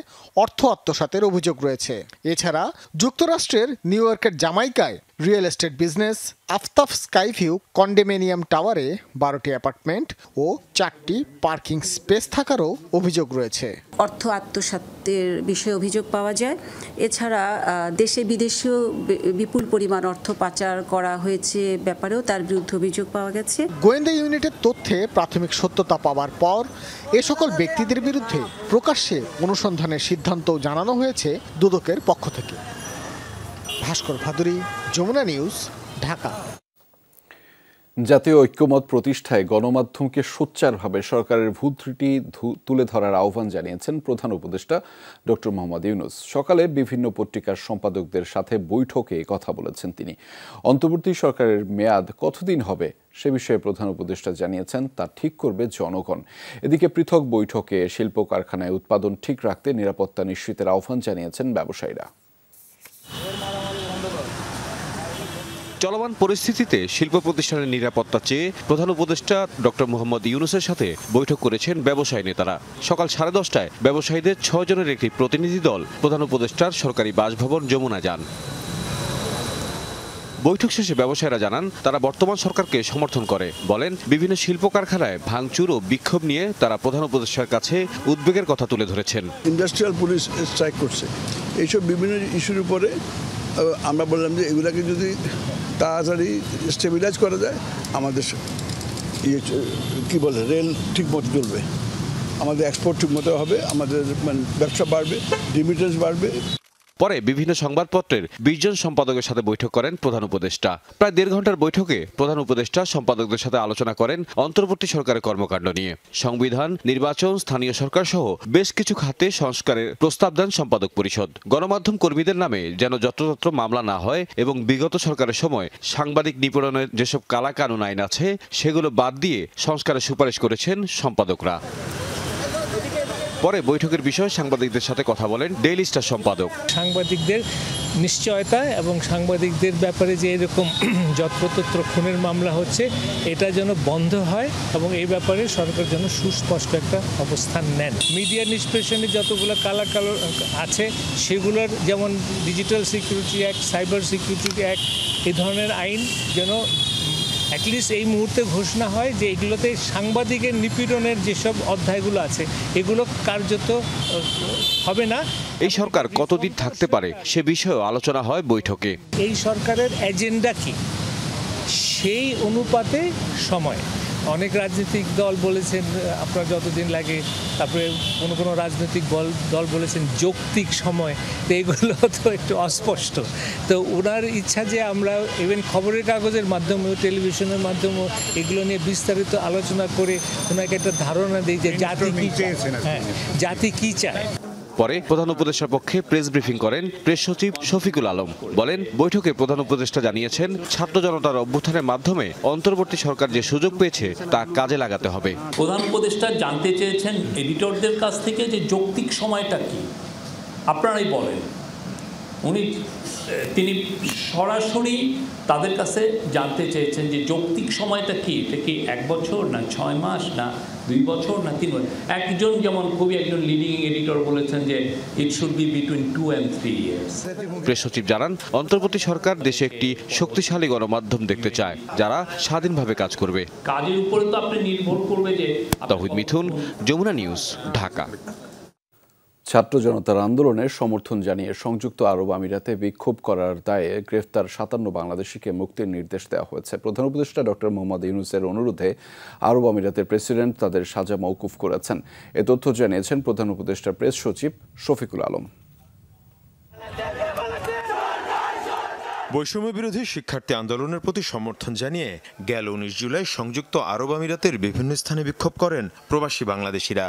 অর্থ আত্মসাতের অভিযোগ রয়েছে এছাড়া যুক্তরাষ্ট্রের নিউ ইয়র্কের জামাইকায় রিয়েল এস্টেট বিজনেস আফতাফ স্কাইভিউ কন্ডেমিনিয়াম টাওয়ারে বারোটি অ্যাপার্টমেন্ট ও চারটি পার্কিং স্পেস থাকারও অভিযোগ রয়েছে অর্থ আত্মসাতের বিষয়ে অভিযোগ পাওয়া যায় এছাড়া দেশে বিদেশেও বিপুল পরিমাণ অর্থ পাচার করা হয়েছে ব্যাপারেও তার বিরুদ্ধে অভিযোগ পাওয়া গেছে গোয়েন্দা ইউনিটের তথ্যে প্রাথমিক সত্যতা পাওয়ার পর এ সকল ব্যক্তিদের বিরুদ্ধে প্রকাশ্যে অনুসন্ধানের সিদ্ধান্তও জানানো হয়েছে দুদকের পক্ষ থেকে ভাস্কর ভাদুরী যমুনা নিউজ ঢাকা জাতীয় ঐক্যমত প্রতিষ্ঠায় গণমাধ্যমকে সোচ্চারভাবে সরকারের ভূত ত্রুটি তুলে ধরার আহ্বান জানিয়েছেন প্রধান উপদেষ্টা ডক্টর মোহাম্মদ ইউনুস সকালে বিভিন্ন পত্রিকার সম্পাদকদের সাথে বৈঠকে কথা বলেছেন তিনি অন্তর্বর্তী সরকারের মেয়াদ কতদিন হবে সে বিষয়ে প্রধান উপদেষ্টা জানিয়েছেন তা ঠিক করবে জনগণ এদিকে পৃথক বৈঠকে শিল্প কারখানায় উৎপাদন ঠিক রাখতে নিরাপত্তা নিশ্চিতের আহ্বান জানিয়েছেন ব্যবসায়ীরা চলমান পরিস্থিতিতে শিল্প প্রতিষ্ঠানের নিরাপত্তা চেয়ে প্রধান উপদেষ্টা ডক্টর মোহাম্মদ ইউনুসের সাথে বৈঠক করেছেন ব্যবসায়ী নেতারা সকাল সাড়ে দশটায় ব্যবসায়ীদের ছজনের একটি প্রতিনিধি দল প্রধান উপদেষ্টার সরকারি বাসভবন যমুনা যান বৈঠক শেষে ব্যবসায়ীরা জানান তারা বর্তমান সরকারকে সমর্থন করে বলেন বিভিন্ন শিল্প কারখানায় ভাঙচুর ও বিক্ষোভ নিয়ে তারা প্রধান উপদেষ্টার কাছে উদ্বেগের কথা তুলে ধরেছেন ইন্ডাস্ট্রিয়াল পুলিশ স্ট্রাইক করছে এইসব বিভিন্ন ইস্যুর উপরে আমরা বললাম যে এগুলাকে যদি তাড়াতাড়ি স্টেবিলাইজ করা যায় আমাদের ইয়ে কী বলে রেল ঠিকমতো চলবে আমাদের এক্সপোর্ট ঠিকমতো হবে আমাদের মানে ব্যবসা বাড়বে ডিমিটেন্স বাড়বে পরে বিভিন্ন সংবাদপত্রের বিশ জন সম্পাদকের সাথে বৈঠক করেন প্রধান উপদেষ্টা প্রায় দেড় ঘন্টার বৈঠকে প্রধান উপদেষ্টা সম্পাদকদের সাথে আলোচনা করেন অন্তর্বর্তী সরকারের কর্মকাণ্ড নিয়ে সংবিধান নির্বাচন স্থানীয় সরকার সহ বেশ কিছু খাতে সংস্কারের প্রস্তাব দেন সম্পাদক পরিষদ গণমাধ্যম কর্মীদের নামে যেন যত্রতত্র মামলা না হয় এবং বিগত সরকারের সময় সাংবাদিক নিপীড়নের যেসব কালা কানুন আইন আছে সেগুলো বাদ দিয়ে সংস্কারের সুপারিশ করেছেন সম্পাদকরা পরে বৈঠকের বিষয়ে সাংবাদিকদের সাথে কথা বলেন ডেইলি স্টার সম্পাদক সাংবাদিকদের নিশ্চয়তা এবং সাংবাদিকদের ব্যাপারে যে এরকম যত্রতত্র খুনের মামলা হচ্ছে এটা যেন বন্ধ হয় এবং এই ব্যাপারে সরকার যেন সুস্পষ্ট একটা অবস্থান নেন মিডিয়া নিষ্পেষণে যতগুলো কালা কালো আছে সেগুলোর যেমন digital security act cyber security act এই ধরনের আইন যেন অ্যাটলিস্ট এই মুহূর্তে ঘোষণা হয় যে এগুলোতে সাংবাদিকের নিপীড়নের যেসব অধ্যায়গুলো আছে এগুলো কার্যত হবে না এই সরকার কতদিন থাকতে পারে সে বিষয়ে আলোচনা হয় বৈঠকে এই সরকারের এজেন্ডা কি সেই অনুপাতে সময় অনেক রাজনৈতিক দল বলেছেন আপনার যতদিন লাগে তারপরে কোনো কোনো রাজনৈতিক দল দল বলেছেন যৌক্তিক সময় তো এগুলো তো একটু অস্পষ্ট তো ওনার ইচ্ছা যে আমরা ইভেন খবরের কাগজের মাধ্যমেও টেলিভিশনের মাধ্যমেও এগুলো নিয়ে বিস্তারিত আলোচনা করে ওনাকে একটা ধারণা দিই যে জাতি কী চায় হ্যাঁ জাতি কী চায় পরে প্রধান উপদেষ্টার পক্ষে প্রেস ব্রিফিং করেন প্রেস সচিব শফিকুল আলম বলেন বৈঠকে প্রধান উপদেষ্টা জানিয়েছেন ছাত্র জনতার অভ্যুত্থানের মাধ্যমে অন্তর্বর্তী সরকার যে সুযোগ পেয়েছে তা কাজে লাগাতে হবে প্রধান উপদেষ্টা জানতে চেয়েছেন এডিটরদের কাছ থেকে যে যৌক্তিক সময়টা কি আপনারাই বলেন উনি তিনি সরাসরি তাদের কাছে জানতে চেয়েছেন যে যৌক্তিক সময়টা কী এটা কি এক বছর না ছয় মাস না দুই বছর না তিন বছর একজন যেমন খুবই একজন লিডিং এডিটর বলেছেন যে it should be between two and three years press সচিব জানান অন্তর্বর্তী সরকার দেশে একটি শক্তিশালী গণমাধ্যম দেখতে চায় যারা স্বাধীনভাবে কাজ করবে কাজের উপরে তো আপনি নির্ভর করবে যে তহিদ মিথুন যমুনা নিউজ ঢাকা ছাত্র জনতার আন্দোলনের সমর্থন জানিয়ে সংযুক্ত আরব আমিরাতে বিক্ষোভ করার দায়ে গ্রেফতার সাতান্ন বাংলাদেশিকে মুক্তির নির্দেশ দেওয়া হয়েছে প্রধান উপদেষ্টা ডক্টর মোহাম্মদ ইউনুসের অনুরোধে আরব আমিরাতের প্রেসিডেন্ট তাদের সাজা মৌকুফ করেছেন এ তথ্য জানিয়েছেন প্রধান উপদেষ্টা প্রেস সচিব শফিকুল আলম বৈষম্য বিরোধী শিক্ষার্থী আন্দোলনের প্রতি সমর্থন জানিয়ে গেল উনিশ জুলাই সংযুক্ত আরব আমিরাতের বিভিন্ন স্থানে বিক্ষোভ করেন প্রবাসী বাংলাদেশিরা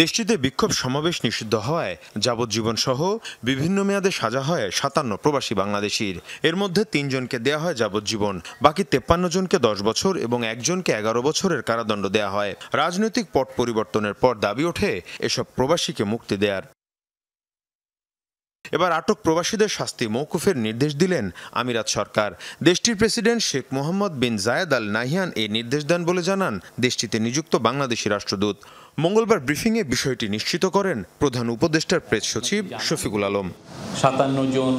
দেশটিতে বিক্ষোভ সমাবেশ নিষিদ্ধ হওয়ায় যাবজ্জীবন সহ বিভিন্ন মেয়াদে সাজা হয় সাতান্ন প্রবাসী বাংলাদেশির এর মধ্যে তিনজনকে দেয়া হয় যাবজ্জীবন বাকি তেপ্পান্ন জনকে দশ বছর এবং একজনকে এগারো বছরের কারাদণ্ড দেয়া হয় রাজনৈতিক পট পরিবর্তনের পর দাবি ওঠে এসব প্রবাসীকে মুক্তি দেয়ার এবার আটক প্রবাসীদের শাস্তি মৌকুফের নির্দেশ দিলেন আমিরাত সরকার দেশটির president Sheikh Mohammed bin Zayed Al Nahyan এই নির্দেশ দেন বলে জানান দেশটিতে নিযুক্ত বাংলাদেশি রাষ্ট্রদূত মঙ্গলবার ব্রিফিংয়ে বিষয়টি নিশ্চিত করেন প্রধান উপদেষ্টার প্রেস সচিব শফিকুল আলম সাতান্ন জন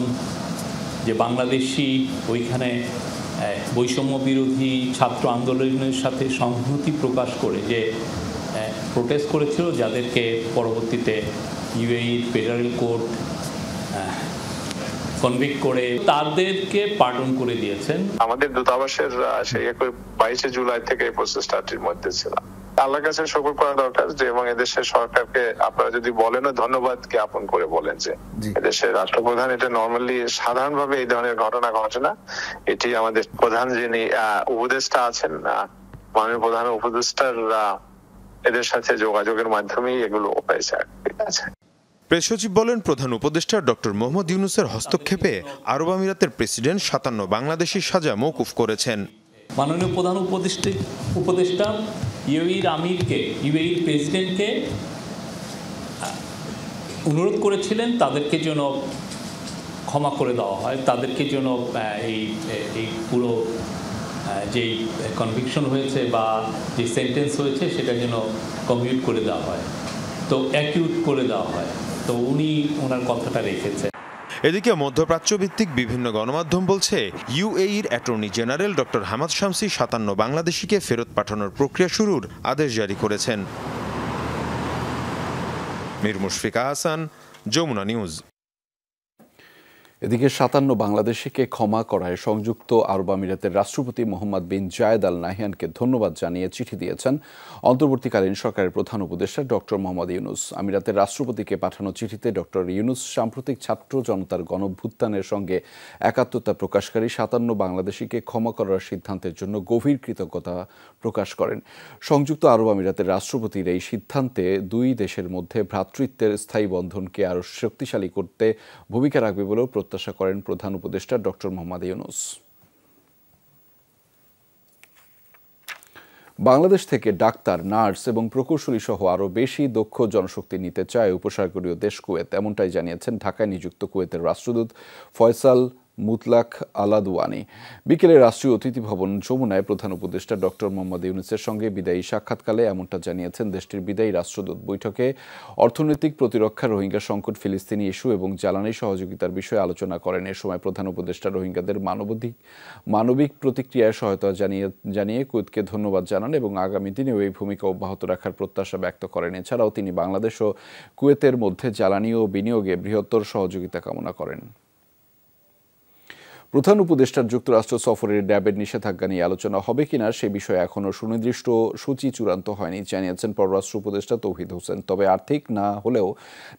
যে বাংলাদেশি ওইখানে বৈষম্য বিরোধী ছাত্র আন্দোলনের সাথে সংহতি প্রকাশ করে যে প্রোটেস্ট করেছিল যাদেরকে পরবর্তীতে ইউএই ফেডারেল কোর্ট কনভিক্ট করে তাদেরকে পার্টন করে দিয়েছেন আমাদের দূতাবাসের সেই একই বাইশে জুলাই থেকে এই প্রসেসটাটির মধ্যে ছিলাম আল্লাহর কাছে শকর করা দরকার যে এবং এদেশের সরকারকে আপনারা যদি বলেন ধন্যবাদ জ্ঞাপন করে বলেন যে এদেশের রাষ্ট্রপ্রধান এটা নর্মালি সাধারণভাবে এই ধরনের ঘটনা ঘটে না এটি আমাদের প্রধান যিনি উপদেষ্টা আছেন মাননীয় প্রধান উপদেষ্টার এদের সাথে যোগাযোগের মাধ্যমেই এগুলো হয়েছে ঠিক আছে প্রেস সচিব বলেন প্রধান উপদেষ্টা ডক্টর মোহাম্মদ ইউনুসের হস্তক্ষেপে আরব আমিরাতের প্রেসিডেন্ট সাতান্ন বাংলাদেশি সাজা মৌকুফ করেছেন মাননীয় প্রধান উপদেষ্টা উপদেষ্টা ইউএইর আমিরকে ইউএইর প্রেসিডেন্টকে অনুরোধ করেছিলেন তাদেরকে যেন ক্ষমা করে দেওয়া হয় তাদেরকে যেন এই এই পুরো যেই কনভিকশন হয়েছে বা যে সেন্টেন্স হয়েছে সেটা যেন কমিউট করে দেওয়া হয় তো অ্যাকিউট করে দেওয়া হয় তো উনি ওনার কথাটা রেখেছেন এদিকে মধ্যপ্রাচ্যভিত্তিক বিভিন্ন গণমাধ্যম বলছে ইউএইর attorney general doctor Hamad Shamsi সাতান্ন বাংলাদেশিকে ফেরত পাঠানোর প্রক্রিয়া শুরুর আদেশ জারি করেছেন মির মুশফিকা হাসান যমুনা নিউজ এদিকে সাতান্ন বাংলাদেশিকে ক্ষমা করায় সংযুক্ত আরব আমিরাতের রাষ্ট্রপতি মোহাম্মদ বিন জায়দ আল নাহিয়ানকে ধন্যবাদ জানিয়ে চিঠি দিয়েছেন অন্তর্বর্তীকালীন সরকারের প্রধান উপদেষ্টা ডক্টর মোহাম্মদ ইউনুস আমিরাতের রাষ্ট্রপতিকে পাঠানো চিঠিতে ডক্টর ইউনুস সাম্প্রতিক ছাত্র জনতার গণভ্যুত্থানের সঙ্গে একাত্মতা প্রকাশকারী সাতান্ন বাংলাদেশিকে ক্ষমা করার সিদ্ধান্তের জন্য গভীর কৃতজ্ঞতা প্রকাশ করেন সংযুক্ত আরব আমিরাতের রাষ্ট্রপতির এই সিদ্ধান্তে দুই দেশের মধ্যে ভ্রাতৃত্বের স্থায়ী বন্ধনকে আরও শক্তিশালী করতে ভূমিকা রাখবে বলেও প্রত্যাশা করেন প্রধান উপদেষ্টা ডক্টর মোহাম্মদ ইউনুস বাংলাদেশ থেকে ডাক্তার নার্স এবং প্রকৌশলী সহ আরও বেশি দক্ষ জনশক্তি নিতে চায় উপসাগরীয় দেশ কুয়েত এমনটাই জানিয়েছেন ঢাকায় নিযুক্ত কুয়েতের রাষ্ট্রদূত ফয়সাল মুতলাক আলাদওয়ানি বিকেলে রাষ্ট্রীয় অতিথি ভবন যমুনায় প্রধান উপদেষ্টা ডক্টর মোহাম্মদ ইউনুসের সঙ্গে বিদায়ী সাক্ষাৎকালে এমনটা জানিয়েছেন দেশটির বিদায়ী রাষ্ট্রদূত বৈঠকে অর্থনৈতিক প্রতিরক্ষা রোহিঙ্গা সংকট ফিলিস্তিনি ইস্যু এবং জ্বালানি সহযোগিতার বিষয়ে আলোচনা করেন এ সময় প্রধান উপদেষ্টা রোহিঙ্গাদের মানবাধিক মানবিক প্রতিক্রিয়ায় সহায়তা জানিয়ে জানিয়ে কুয়েতকে ধন্যবাদ জানান এবং আগামী দিনেও এই ভূমিকা অব্যাহত রাখার প্রত্যাশা ব্যক্ত করেন এছাড়াও তিনি বাংলাদেশ ও কুয়েতের মধ্যে জ্বালানি ও বিনিয়োগে বৃহত্তর সহযোগিতা কামনা করেন প্রধান উপদেষ্টার যুক্তরাষ্ট্র সফরের ড্যাবের নিষেধাজ্ঞা নিয়ে আলোচনা হবে কিনা সে বিষয়ে এখনও সুনির্দিষ্ট সূচি চূড়ান্ত হয়নি জানিয়েছেন পররাষ্ট্র উপদেষ্টা তৌহিদ হোসেন তবে আর্থিক না হলেও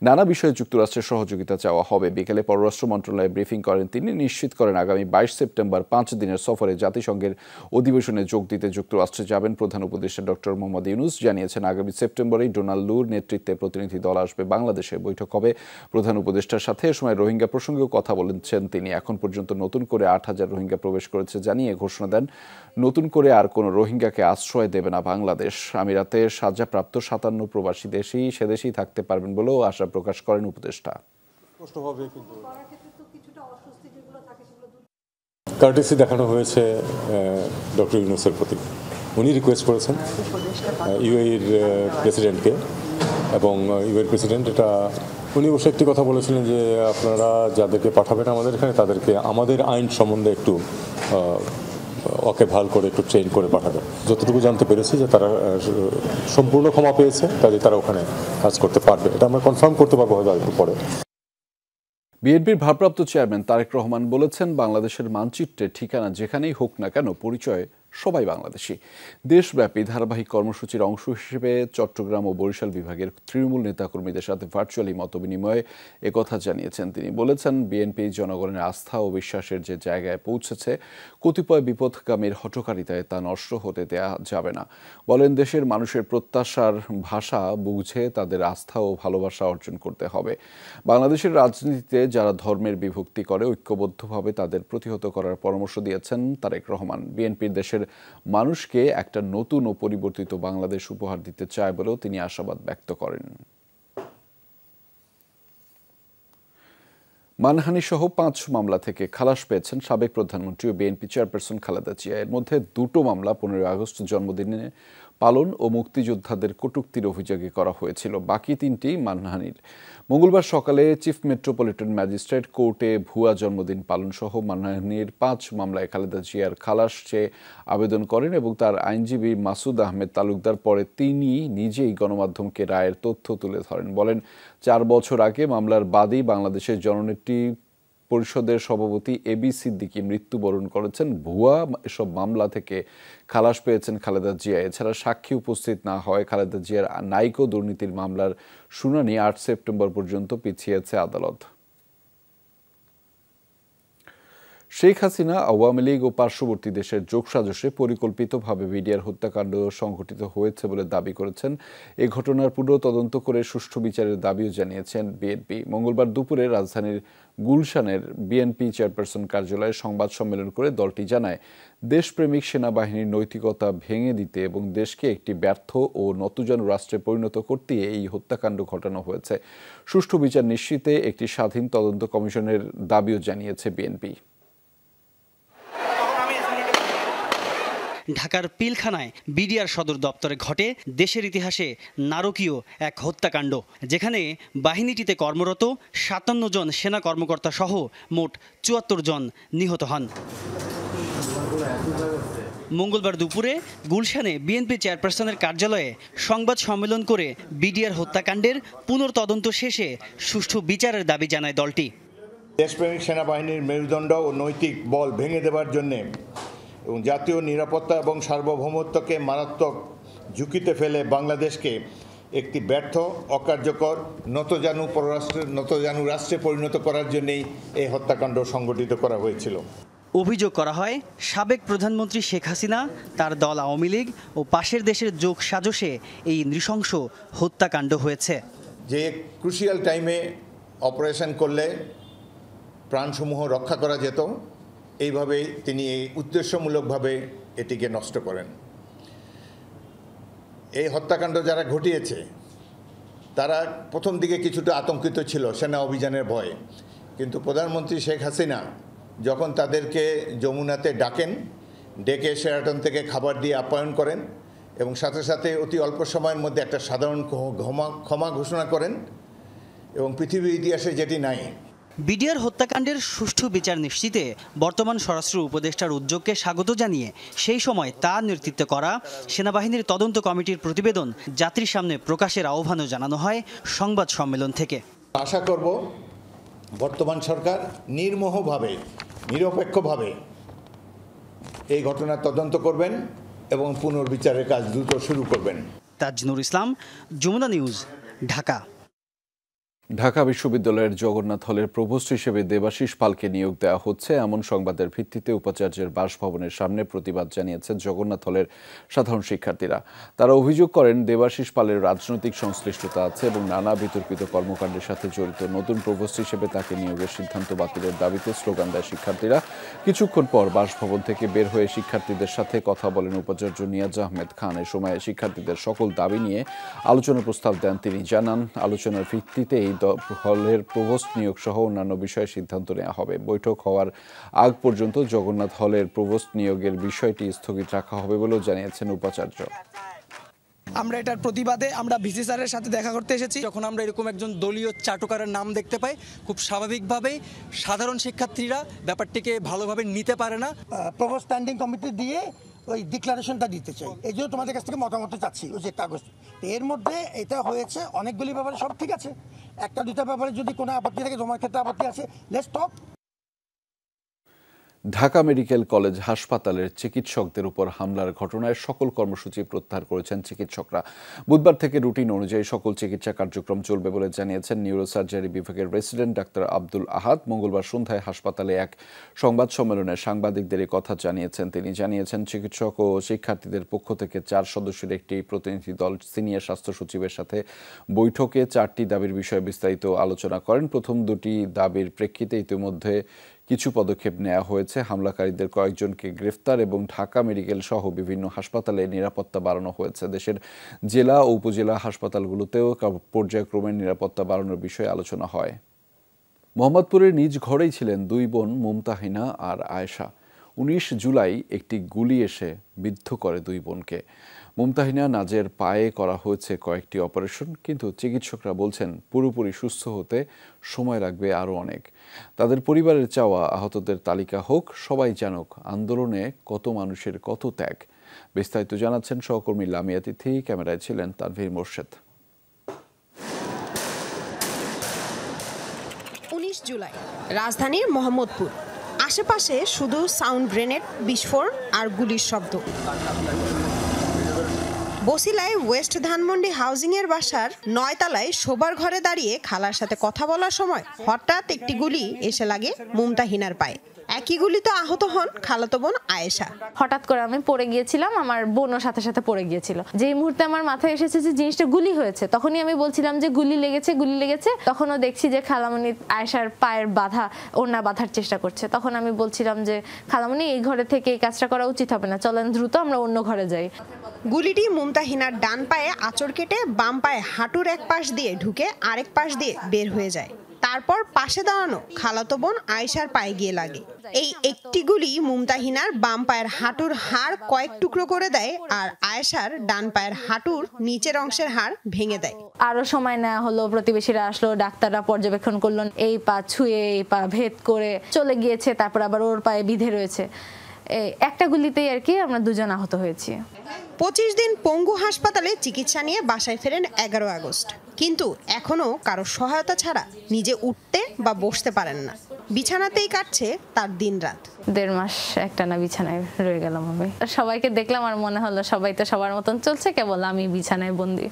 নানা বিষয়ে যুক্তরাষ্ট্রের সহযোগিতা চাওয়া হবে বিকেলে পররাষ্ট্র মন্ত্রণালয়ে ব্রিফিং করেন তিনি নিশ্চিত করেন আগামী বাইশ সেপ্টেম্বর পাঁচ দিনের সফরে জাতিসংঘের অধিবেশনে যোগ দিতে যুক্তরাষ্ট্রে যাবেন প্রধান উপদেষ্টা ডক্টর মোহাম্মদ ইউনুস জানিয়েছেন আগামী সেপ্টেম্বরেই ডোনাল্ড লুর নেতৃত্বে প্রতিনিধি দল আসবে বাংলাদেশে বৈঠক হবে প্রধান উপদেষ্টার সাথে এ সময় রোহিঙ্গা প্রসঙ্গেও কথা বলেছেন তিনি এখন পর্যন্ত নতুন নতুন করে আট হাজার রোহিঙ্গা প্রবেশ করেছে জানিয়ে ঘোষণা দেন নতুন করে আর কোনো রোহিঙ্গাকে আশ্রয় দেবে না বাংলাদেশ আমিরাতে সাজাপ্রাপ্ত সাতান্ন প্রবাসী দেশেই সেদেশেই থাকতে পারবেন বলেও আশা প্রকাশ করেন উপদেষ্টা কার্টেসি দেখানো হয়েছে ডক্টর ইউনুসের প্রতি উনি রিকোয়েস্ট করেছেন ইউএইর প্রেসিডেন্টকে এবং ইউএর প্রেসিডেন্ট এটা উনি অবশ্যই একটি কথা বলেছিলেন যে আপনারা যাদেরকে পাঠাবেন আমাদের এখানে তাদেরকে আমাদের আইন সম্বন্ধে একটু ওকে ভাল করে একটু ট্রেন করে পাঠাবেন যতটুকু জানতে পেরেছি যে তারা সম্পূর্ণ ক্ষমা পেয়েছে কাজে তারা ওখানে কাজ করতে পারবে এটা আমরা কনফার্ম করতে পারবো হয়তো একটু পরে বিএনপির ভারপ্রাপ্ত চেয়ারম্যান তারেক রহমান বলেছেন বাংলাদেশের মানচিত্রে ঠিকানা যেখানেই হোক না কেন পরিচয় সবাই বাংলাদেশি দেশব্যাপী ধারাবাহিক কর্মসূচির অংশ হিসেবে চট্টগ্রাম ও বরিশাল বিভাগের তৃণমূল নেতাকর্মীদের সাথে ভার্চুয়ালি বিনিময়ে একথা জানিয়েছেন তিনি বলেছেন বিএনপি জনগণের আস্থা ও বিশ্বাসের যে জায়গায় পৌঁছেছে কতিপয় বিপদগামীর হটকারিতায় তা নষ্ট হতে দেয়া যাবে না বলেন দেশের মানুষের প্রত্যাশার ভাষা বুঝে তাদের আস্থা ও ভালোবাসা অর্জন করতে হবে বাংলাদেশের রাজনীতিতে যারা ধর্মের বিভক্তি করে ঐক্যবদ্ধভাবে তাদের প্রতিহত করার পরামর্শ দিয়েছেন তারেক রহমান বিএনপির দেশের দেশের মানুষকে একটা নতুন ও পরিবর্তিত বাংলাদেশ উপহার দিতে চায় বলেও তিনি আশাবাদ ব্যক্ত করেন মানহানি সহ পাঁচ মামলা থেকে খালাস পেয়েছেন সাবেক প্রধানমন্ত্রী ও বিএনপি চেয়ারপারসন খালেদা জিয়া এর মধ্যে দুটো মামলা পনেরোই আগস্ট জন্মদিনে পালন ও মুক্তিযোদ্ধাদের কটুক্তির অভিযোগে করা হয়েছিল বাকি তিনটি মানহানির মঙ্গলবার সকালে চিফ মেট্রোপলিটন ম্যাজিস্ট্রেট কোর্টে ভুয়া জন্মদিন পালন সহ মানহানির পাঁচ মামলায় খালেদা জিয়ার খালাস চেয়ে আবেদন করেন এবং তার আইনজীবী মাসুদ আহমেদ তালুকদার পরে তিনি নিজেই গণমাধ্যমকে রায়ের তথ্য তুলে ধরেন বলেন চার বছর আগে মামলার বাদী বাংলাদেশের জননেত্রী পরিষদের সভাপতি এ বি সিদ্দিকি মৃত্যুবরণ করেছেন ভুয়া এসব মামলা থেকে খালাস পেয়েছেন খালেদা জিয়া এছাড়া সাক্ষী উপস্থিত না হয় খালেদা জিয়ার নাইকো দুর্নীতির মামলার শুনানি আট সেপ্টেম্বর পর্যন্ত পিছিয়েছে আদালত শেখ হাসিনা আওয়ামী লীগ ও পার্শ্ববর্তী দেশের যোগসাজশে পরিকল্পিতভাবে বিডিআর হত্যাকাণ্ড সংঘটিত হয়েছে বলে দাবি করেছেন এ ঘটনার পুরো তদন্ত করে সুষ্ঠু বিচারের দাবিও জানিয়েছেন বিএনপি মঙ্গলবার দুপুরে রাজধানীর গুলশানের বিএনপি চেয়ারপারসন কার্যালয়ে সংবাদ সম্মেলন করে দলটি জানায় দেশপ্রেমিক সেনাবাহিনীর নৈতিকতা ভেঙে দিতে এবং দেশকে একটি ব্যর্থ ও নতুজন রাষ্ট্রে পরিণত করতে এই হত্যাকাণ্ড ঘটানো হয়েছে সুষ্ঠু বিচার নিশ্চিতে একটি স্বাধীন তদন্ত কমিশনের দাবিও জানিয়েছে বিএনপি ঢাকার পিলখানায় বিডিআর সদর দপ্তরে ঘটে দেশের ইতিহাসে নারকীয় এক হত্যাকাণ্ড যেখানে বাহিনীটিতে কর্মরত সাতান্ন জন সেনা কর্মকর্তা সহ মোট চুয়াত্তর জন নিহত হন মঙ্গলবার দুপুরে গুলশানে বিএনপি চেয়ারপারসনের কার্যালয়ে সংবাদ সম্মেলন করে বিডিআর হত্যাকাণ্ডের পুনর্তদন্ত শেষে সুষ্ঠু বিচারের দাবি জানায় দলটি দেশপ্রেমিক সেনাবাহিনীর মেরুদণ্ড ও নৈতিক বল ভেঙে দেবার জন্য এবং জাতীয় নিরাপত্তা এবং সার্বভৌমত্বকে মারাত্মক ঝুঁকিতে ফেলে বাংলাদেশকে একটি ব্যর্থ অকার্যকর নতজানু পররাষ্ট্র নতজানু রাষ্ট্রে পরিণত করার জন্যেই এই হত্যাকাণ্ড সংগঠিত করা হয়েছিল অভিযোগ করা হয় সাবেক প্রধানমন্ত্রী শেখ হাসিনা তার দল আওয়ামী লীগ ও পাশের দেশের যোগ সাজসে এই নৃশংস হত্যাকাণ্ড হয়েছে যে ক্রুশিয়াল টাইমে অপারেশন করলে প্রাণসমূহ রক্ষা করা যেত এইভাবে তিনি এই উদ্দেশ্যমূলকভাবে এটিকে নষ্ট করেন এই হত্যাকাণ্ড যারা ঘটিয়েছে তারা প্রথম দিকে কিছুটা আতঙ্কিত ছিল সেনা অভিযানের ভয়ে কিন্তু প্রধানমন্ত্রী শেখ হাসিনা যখন তাদেরকে যমুনাতে ডাকেন ডেকে শেরাটন থেকে খাবার দিয়ে আপ্যায়ন করেন এবং সাথে সাথে অতি অল্প সময়ের মধ্যে একটা সাধারণ ক্ষমা ক্ষমা ঘোষণা করেন এবং পৃথিবীর ইতিহাসে যেটি নাই বিডিআর হত্যাকাণ্ডের সুষ্ঠু বিচার নিশ্চিতে বর্তমান স্বরাষ্ট্র উপদেষ্টার উদ্যোগকে স্বাগত জানিয়ে সেই সময় তার নেতৃত্ব করা সেনাবাহিনীর তদন্ত কমিটির প্রতিবেদন যাত্রীর সামনে প্রকাশের আহ্বানও জানানো হয় সংবাদ সম্মেলন থেকে আশা করব বর্তমান সরকার নির্মোহভাবে নিরপেক্ষভাবে এই ঘটনার তদন্ত করবেন এবং পুনর্বিচারের কাজ দ্রুত শুরু করবেন তাজনুর ইসলাম যমুনা নিউজ ঢাকা ঢাকা বিশ্ববিদ্যালয়ের জগন্নাথ হলের প্রভোস্ট হিসেবে দেবাশিস পালকে নিয়োগ দেওয়া হচ্ছে এমন সংবাদের ভিত্তিতে উপাচার্যের বাসভবনের সামনে প্রতিবাদ জানিয়েছে জগন্নাথ হলের সাধারণ শিক্ষার্থীরা তারা অভিযোগ করেন দেবাশিস পালের রাজনৈতিক সংশ্লিষ্টতা আছে এবং নানা বিতর্কিত কর্মকাণ্ডের সাথে জড়িত নতুন প্রভোস্ট হিসেবে তাকে নিয়োগের সিদ্ধান্ত বাতিলের দাবিতে স্লোগান দেয় শিক্ষার্থীরা কিছুক্ষণ পর বাসভবন থেকে বের হয়ে শিক্ষার্থীদের সাথে কথা বলেন উপাচার্য নিয়াজ আহমেদ খান এ সময় শিক্ষার্থীদের সকল দাবি নিয়ে আলোচনা প্রস্তাব দেন তিনি জানান আলোচনার ভিত্তিতে এই সংগীত হলের প্রভোস্ট নিয়োগ সহ অন্যান্য বিষয়ে সিদ্ধান্ত নেওয়া হবে বৈঠক হওয়ার আগ পর্যন্ত জগন্নাথ হলের প্রভোস্ট নিয়োগের বিষয়টি স্থগিত রাখা হবে বলেও জানিয়েছেন উপাচার্য আমরা এটার প্রতিবাদে আমরা ভিসি সাথে দেখা করতে এসেছি যখন আমরা এরকম একজন দলীয় চাটুকারের নাম দেখতে পাই খুব স্বাভাবিকভাবেই সাধারণ শিক্ষার্থীরা ব্যাপারটিকে ভালোভাবে নিতে পারে না প্রভো স্ট্যান্ডিং কমিটি দিয়ে ওই ডিক্লারেশনটা দিতে চাই এই জন্য তোমাদের কাছ থেকে মতামত চাচ্ছি ওই যে কাগজ এর মধ্যে এটা হয়েছে অনেকগুলি ব্যাপারে সব ঠিক আছে একটা দুটা ব্যাপারে যদি কোনো আপত্তি থাকে তোমার ক্ষেত্রে আপত্তি আছে let's talk Dhaka medical college হাসপাতালের চিকিৎসকদের উপর হামলার ঘটনায় সকল কর্মসূচি প্রত্যাহার করেছেন চিকিৎসকরা বুধবার থেকে রুটিন অনুযায়ী সকল চিকিৎসা কার্যক্রম চলবে বলে জানিয়েছেন নিউরোসার্জারি বিভাগের রেসিডেন্ট ডাক্তার আব্দুল আহাদ মঙ্গলবার সন্ধ্যায় হাসপাতালে এক সংবাদ সম্মেলনে সাংবাদিকদের কথা জানিয়েছেন তিনি জানিয়েছেন চিকিৎসক ও শিক্ষার্থীদের পক্ষ থেকে চার সদস্যের একটি প্রতিনিধি দল সিনিয়র স্বাস্থ্য সচিবের সাথে বৈঠকে চারটি দাবির বিষয়ে বিস্তারিত আলোচনা করেন প্রথম দুটি দাবির প্রেক্ষিতে ইতিমধ্যে কিছু পদক্ষেপ নেওয়া হয়েছে হামলাকারীদের কয়েকজনকে গ্রেফতার এবং ঢাকা মেডিকেল সহ বিভিন্ন হাসপাতালে নিরাপত্তা বাড়ানো হয়েছে দেশের জেলা ও উপজেলা হাসপাতালগুলোতেও পর্যায়ক্রমে নিরাপত্তা বাড়ানোর বিষয়ে আলোচনা হয় মোহাম্মদপুরের নিজ ঘরেই ছিলেন দুই বোন মুমতাহিনা আর আয়েশা উনিশ জুলাই একটি গুলি এসে বিদ্ধ করে দুই বোনকে মুমতাহিনা নাজের পায়ে করা হয়েছে কয়েকটি অপারেশন কিন্তু চিকিৎসকরা বলছেন পুরোপুরি সুস্থ হতে সময় লাগবে আরও অনেক তাদের পরিবারের চাওয়া আহতদের তালিকা হোক সবাই জানুক আন্দোলনে কত মানুষের কত ত্যাগ বিস্তারিত জানাচ্ছেন সহকর্মী লামিয়া তিথি ক্যামেরায় ছিলেন তানভীর মোর্শেদ জুলাই রাজধানীর মোহাম্মদপুর আশেপাশে শুধু সাউন্ড গ্রেনেড বিস্ফোরণ আর গুলির শব্দ বসিলায় ওয়েস্ট ধানমন্ডি হাউজিংয়ের বাসার নয়তলায় শোবার ঘরে দাঁড়িয়ে খালার সাথে কথা বলার সময় হঠাৎ একটি গুলি এসে লাগে মুমতাহিনার পায়ে একই গুলিতে আহত হন খালাতো বোন আয়েশা হঠাৎ করে আমি পড়ে গিয়েছিলাম আমার বোনও সাথে সাথে পড়ে গিয়েছিল যেই মুহূর্তে আমার মাথায় এসেছে যে জিনিসটা গুলি হয়েছে তখনই আমি বলছিলাম যে গুলি লেগেছে গুলি লেগেছে তখনও দেখছি যে খালামণি আয়েশার পায়ের বাধা ওনা বাঁধার চেষ্টা করছে তখন আমি বলছিলাম যে খালামণি এই ঘরে থেকে এই কাজটা করা উচিত হবে না চলেন দ্রুত আমরা অন্য ঘরে যাই গুলিটি মুমতাহিনার ডান পায়ে আঁচড় কেটে বাম পায়ে হাঁটুর এক পাশ দিয়ে ঢুকে আরেক পাশ দিয়ে বের হয়ে যায় তারপর পাশে দাঁড়ানো খালাতো বোন আয়সার পায়ে গিয়ে লাগে এই একটি গুলি মুমতাহিনার বাম পায়ের হাঁটুর হাড় কয়েক টুকরো করে দেয় আর আয়েশার ডান পায়ের হাঁটুর নিচের অংশের হাড় ভেঙে দেয় আরো সময় নেওয়া হলো প্রতিবেশীরা আসলো ডাক্তাররা পর্যবেক্ষণ করলো এই পা ছুঁয়ে এই পা ভেদ করে চলে গিয়েছে তারপর আবার ওর পায়ে বিধে রয়েছে একটা গুলিতেই আর কি আমরা দুজন আহত হয়েছি পঁচিশ দিন পঙ্গু হাসপাতালে চিকিৎসা নিয়ে বাসায় ফেরেন এগারো আগস্ট কিন্তু এখনও কারো সহায়তা ছাড়া নিজে উঠতে বা বসতে পারেন না বিছানাতেই কাটছে তার দিন রাত দেড় মাস একটা না বিছানায় রয়ে গেলাম আমি সবাইকে দেখলাম আর মনে হলো সবাই তো সবার মতন চলছে কেবল আমি বিছানায় বন্দি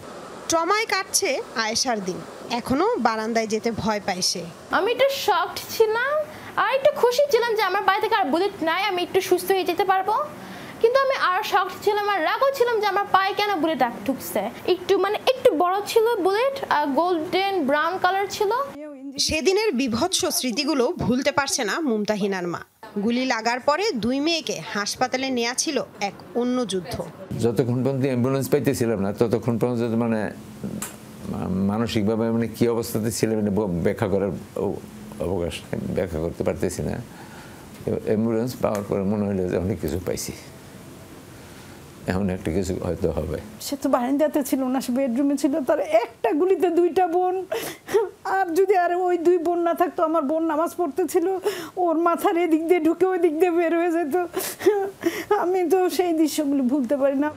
ট্রমায় কাটছে আয়েশার দিন এখনো বারান্দায় যেতে ভয় পায় সে আমি একটু শকড ছিলাম আর একটু খুশি ছিলাম যে আমার বাড়ি থেকে আর বুলেট নাই আমি একটু সুস্থ হয়ে যেতে পারবো কিন্তু আমি আর শখ ছিলাম আর রাগও ছিলাম যে আমার পায়ে কেন বুলেট ঢুকছে একটু মানে একটু বড় ছিল বুলেট গোল্ডেন ব্রাউন কালার ছিল সেদিনের বিভৎস স্মৃতিগুলো ভুলতে পারছে না মুমতাহিনার মা গুলি লাগার পরে দুই মেয়েকে হাসপাতালে নেওয়া ছিল এক অন্য যুদ্ধ যতক্ষণ পর্যন্ত অ্যাম্বুলেন্স পাইতেছিলাম না ততক্ষণ পর্যন্ত মানে মানসিকভাবে মানে কী অবস্থাতে ছিলাম মানে ব্যাখ্যা করার অবকাশ ব্যাখ্যা করতে পারতেছি না অ্যাম্বুলেন্স পাওয়ার পরে মনে হলো যে অনেক কিছু পাইছি এমন একটা কিছু হয়তো হবে সে তো বারান্দাতে ছিল না সে বেডরুমে ছিল তার একটা গুলিতে দুইটা বোন আর যদি আর ওই দুই বোন না থাকতো আমার বোন নামাজ পড়তেছিল ওর মাথার এদিক দিয়ে ঢুকে ওই দিক দিয়ে বের হয়ে যেত আমি তো সেই দৃশ্যগুলো ভুলতে পারি না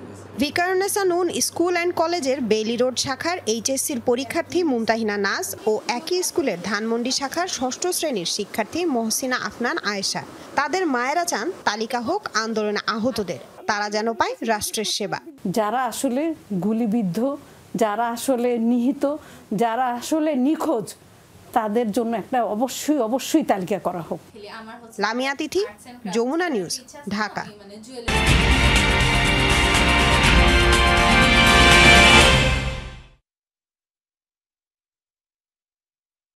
ভিকারুনেসা নুন স্কুল অ্যান্ড কলেজের বেলি রোড শাখার এইচএসসির পরীক্ষার্থী মুমতাহিনা নাজ ও একই স্কুলের ধানমন্ডি শাখার ষষ্ঠ শ্রেণীর শিক্ষার্থী মহসিনা আফনান আয়েশা তাদের মায়েরা চান তালিকা হোক আন্দোলনে আহতদের তারা যেন পায় রাষ্ট্রের সেবা যারা আসলে গুলিবিদ্ধ যারা আসলে নিহিত যারা আসলে নিখোঁজ তাদের জন্য একটা অবশ্যই অবশ্যই তালিকা করা হোক লামিয়া তিথি যমুনা নিউজ ঢাকা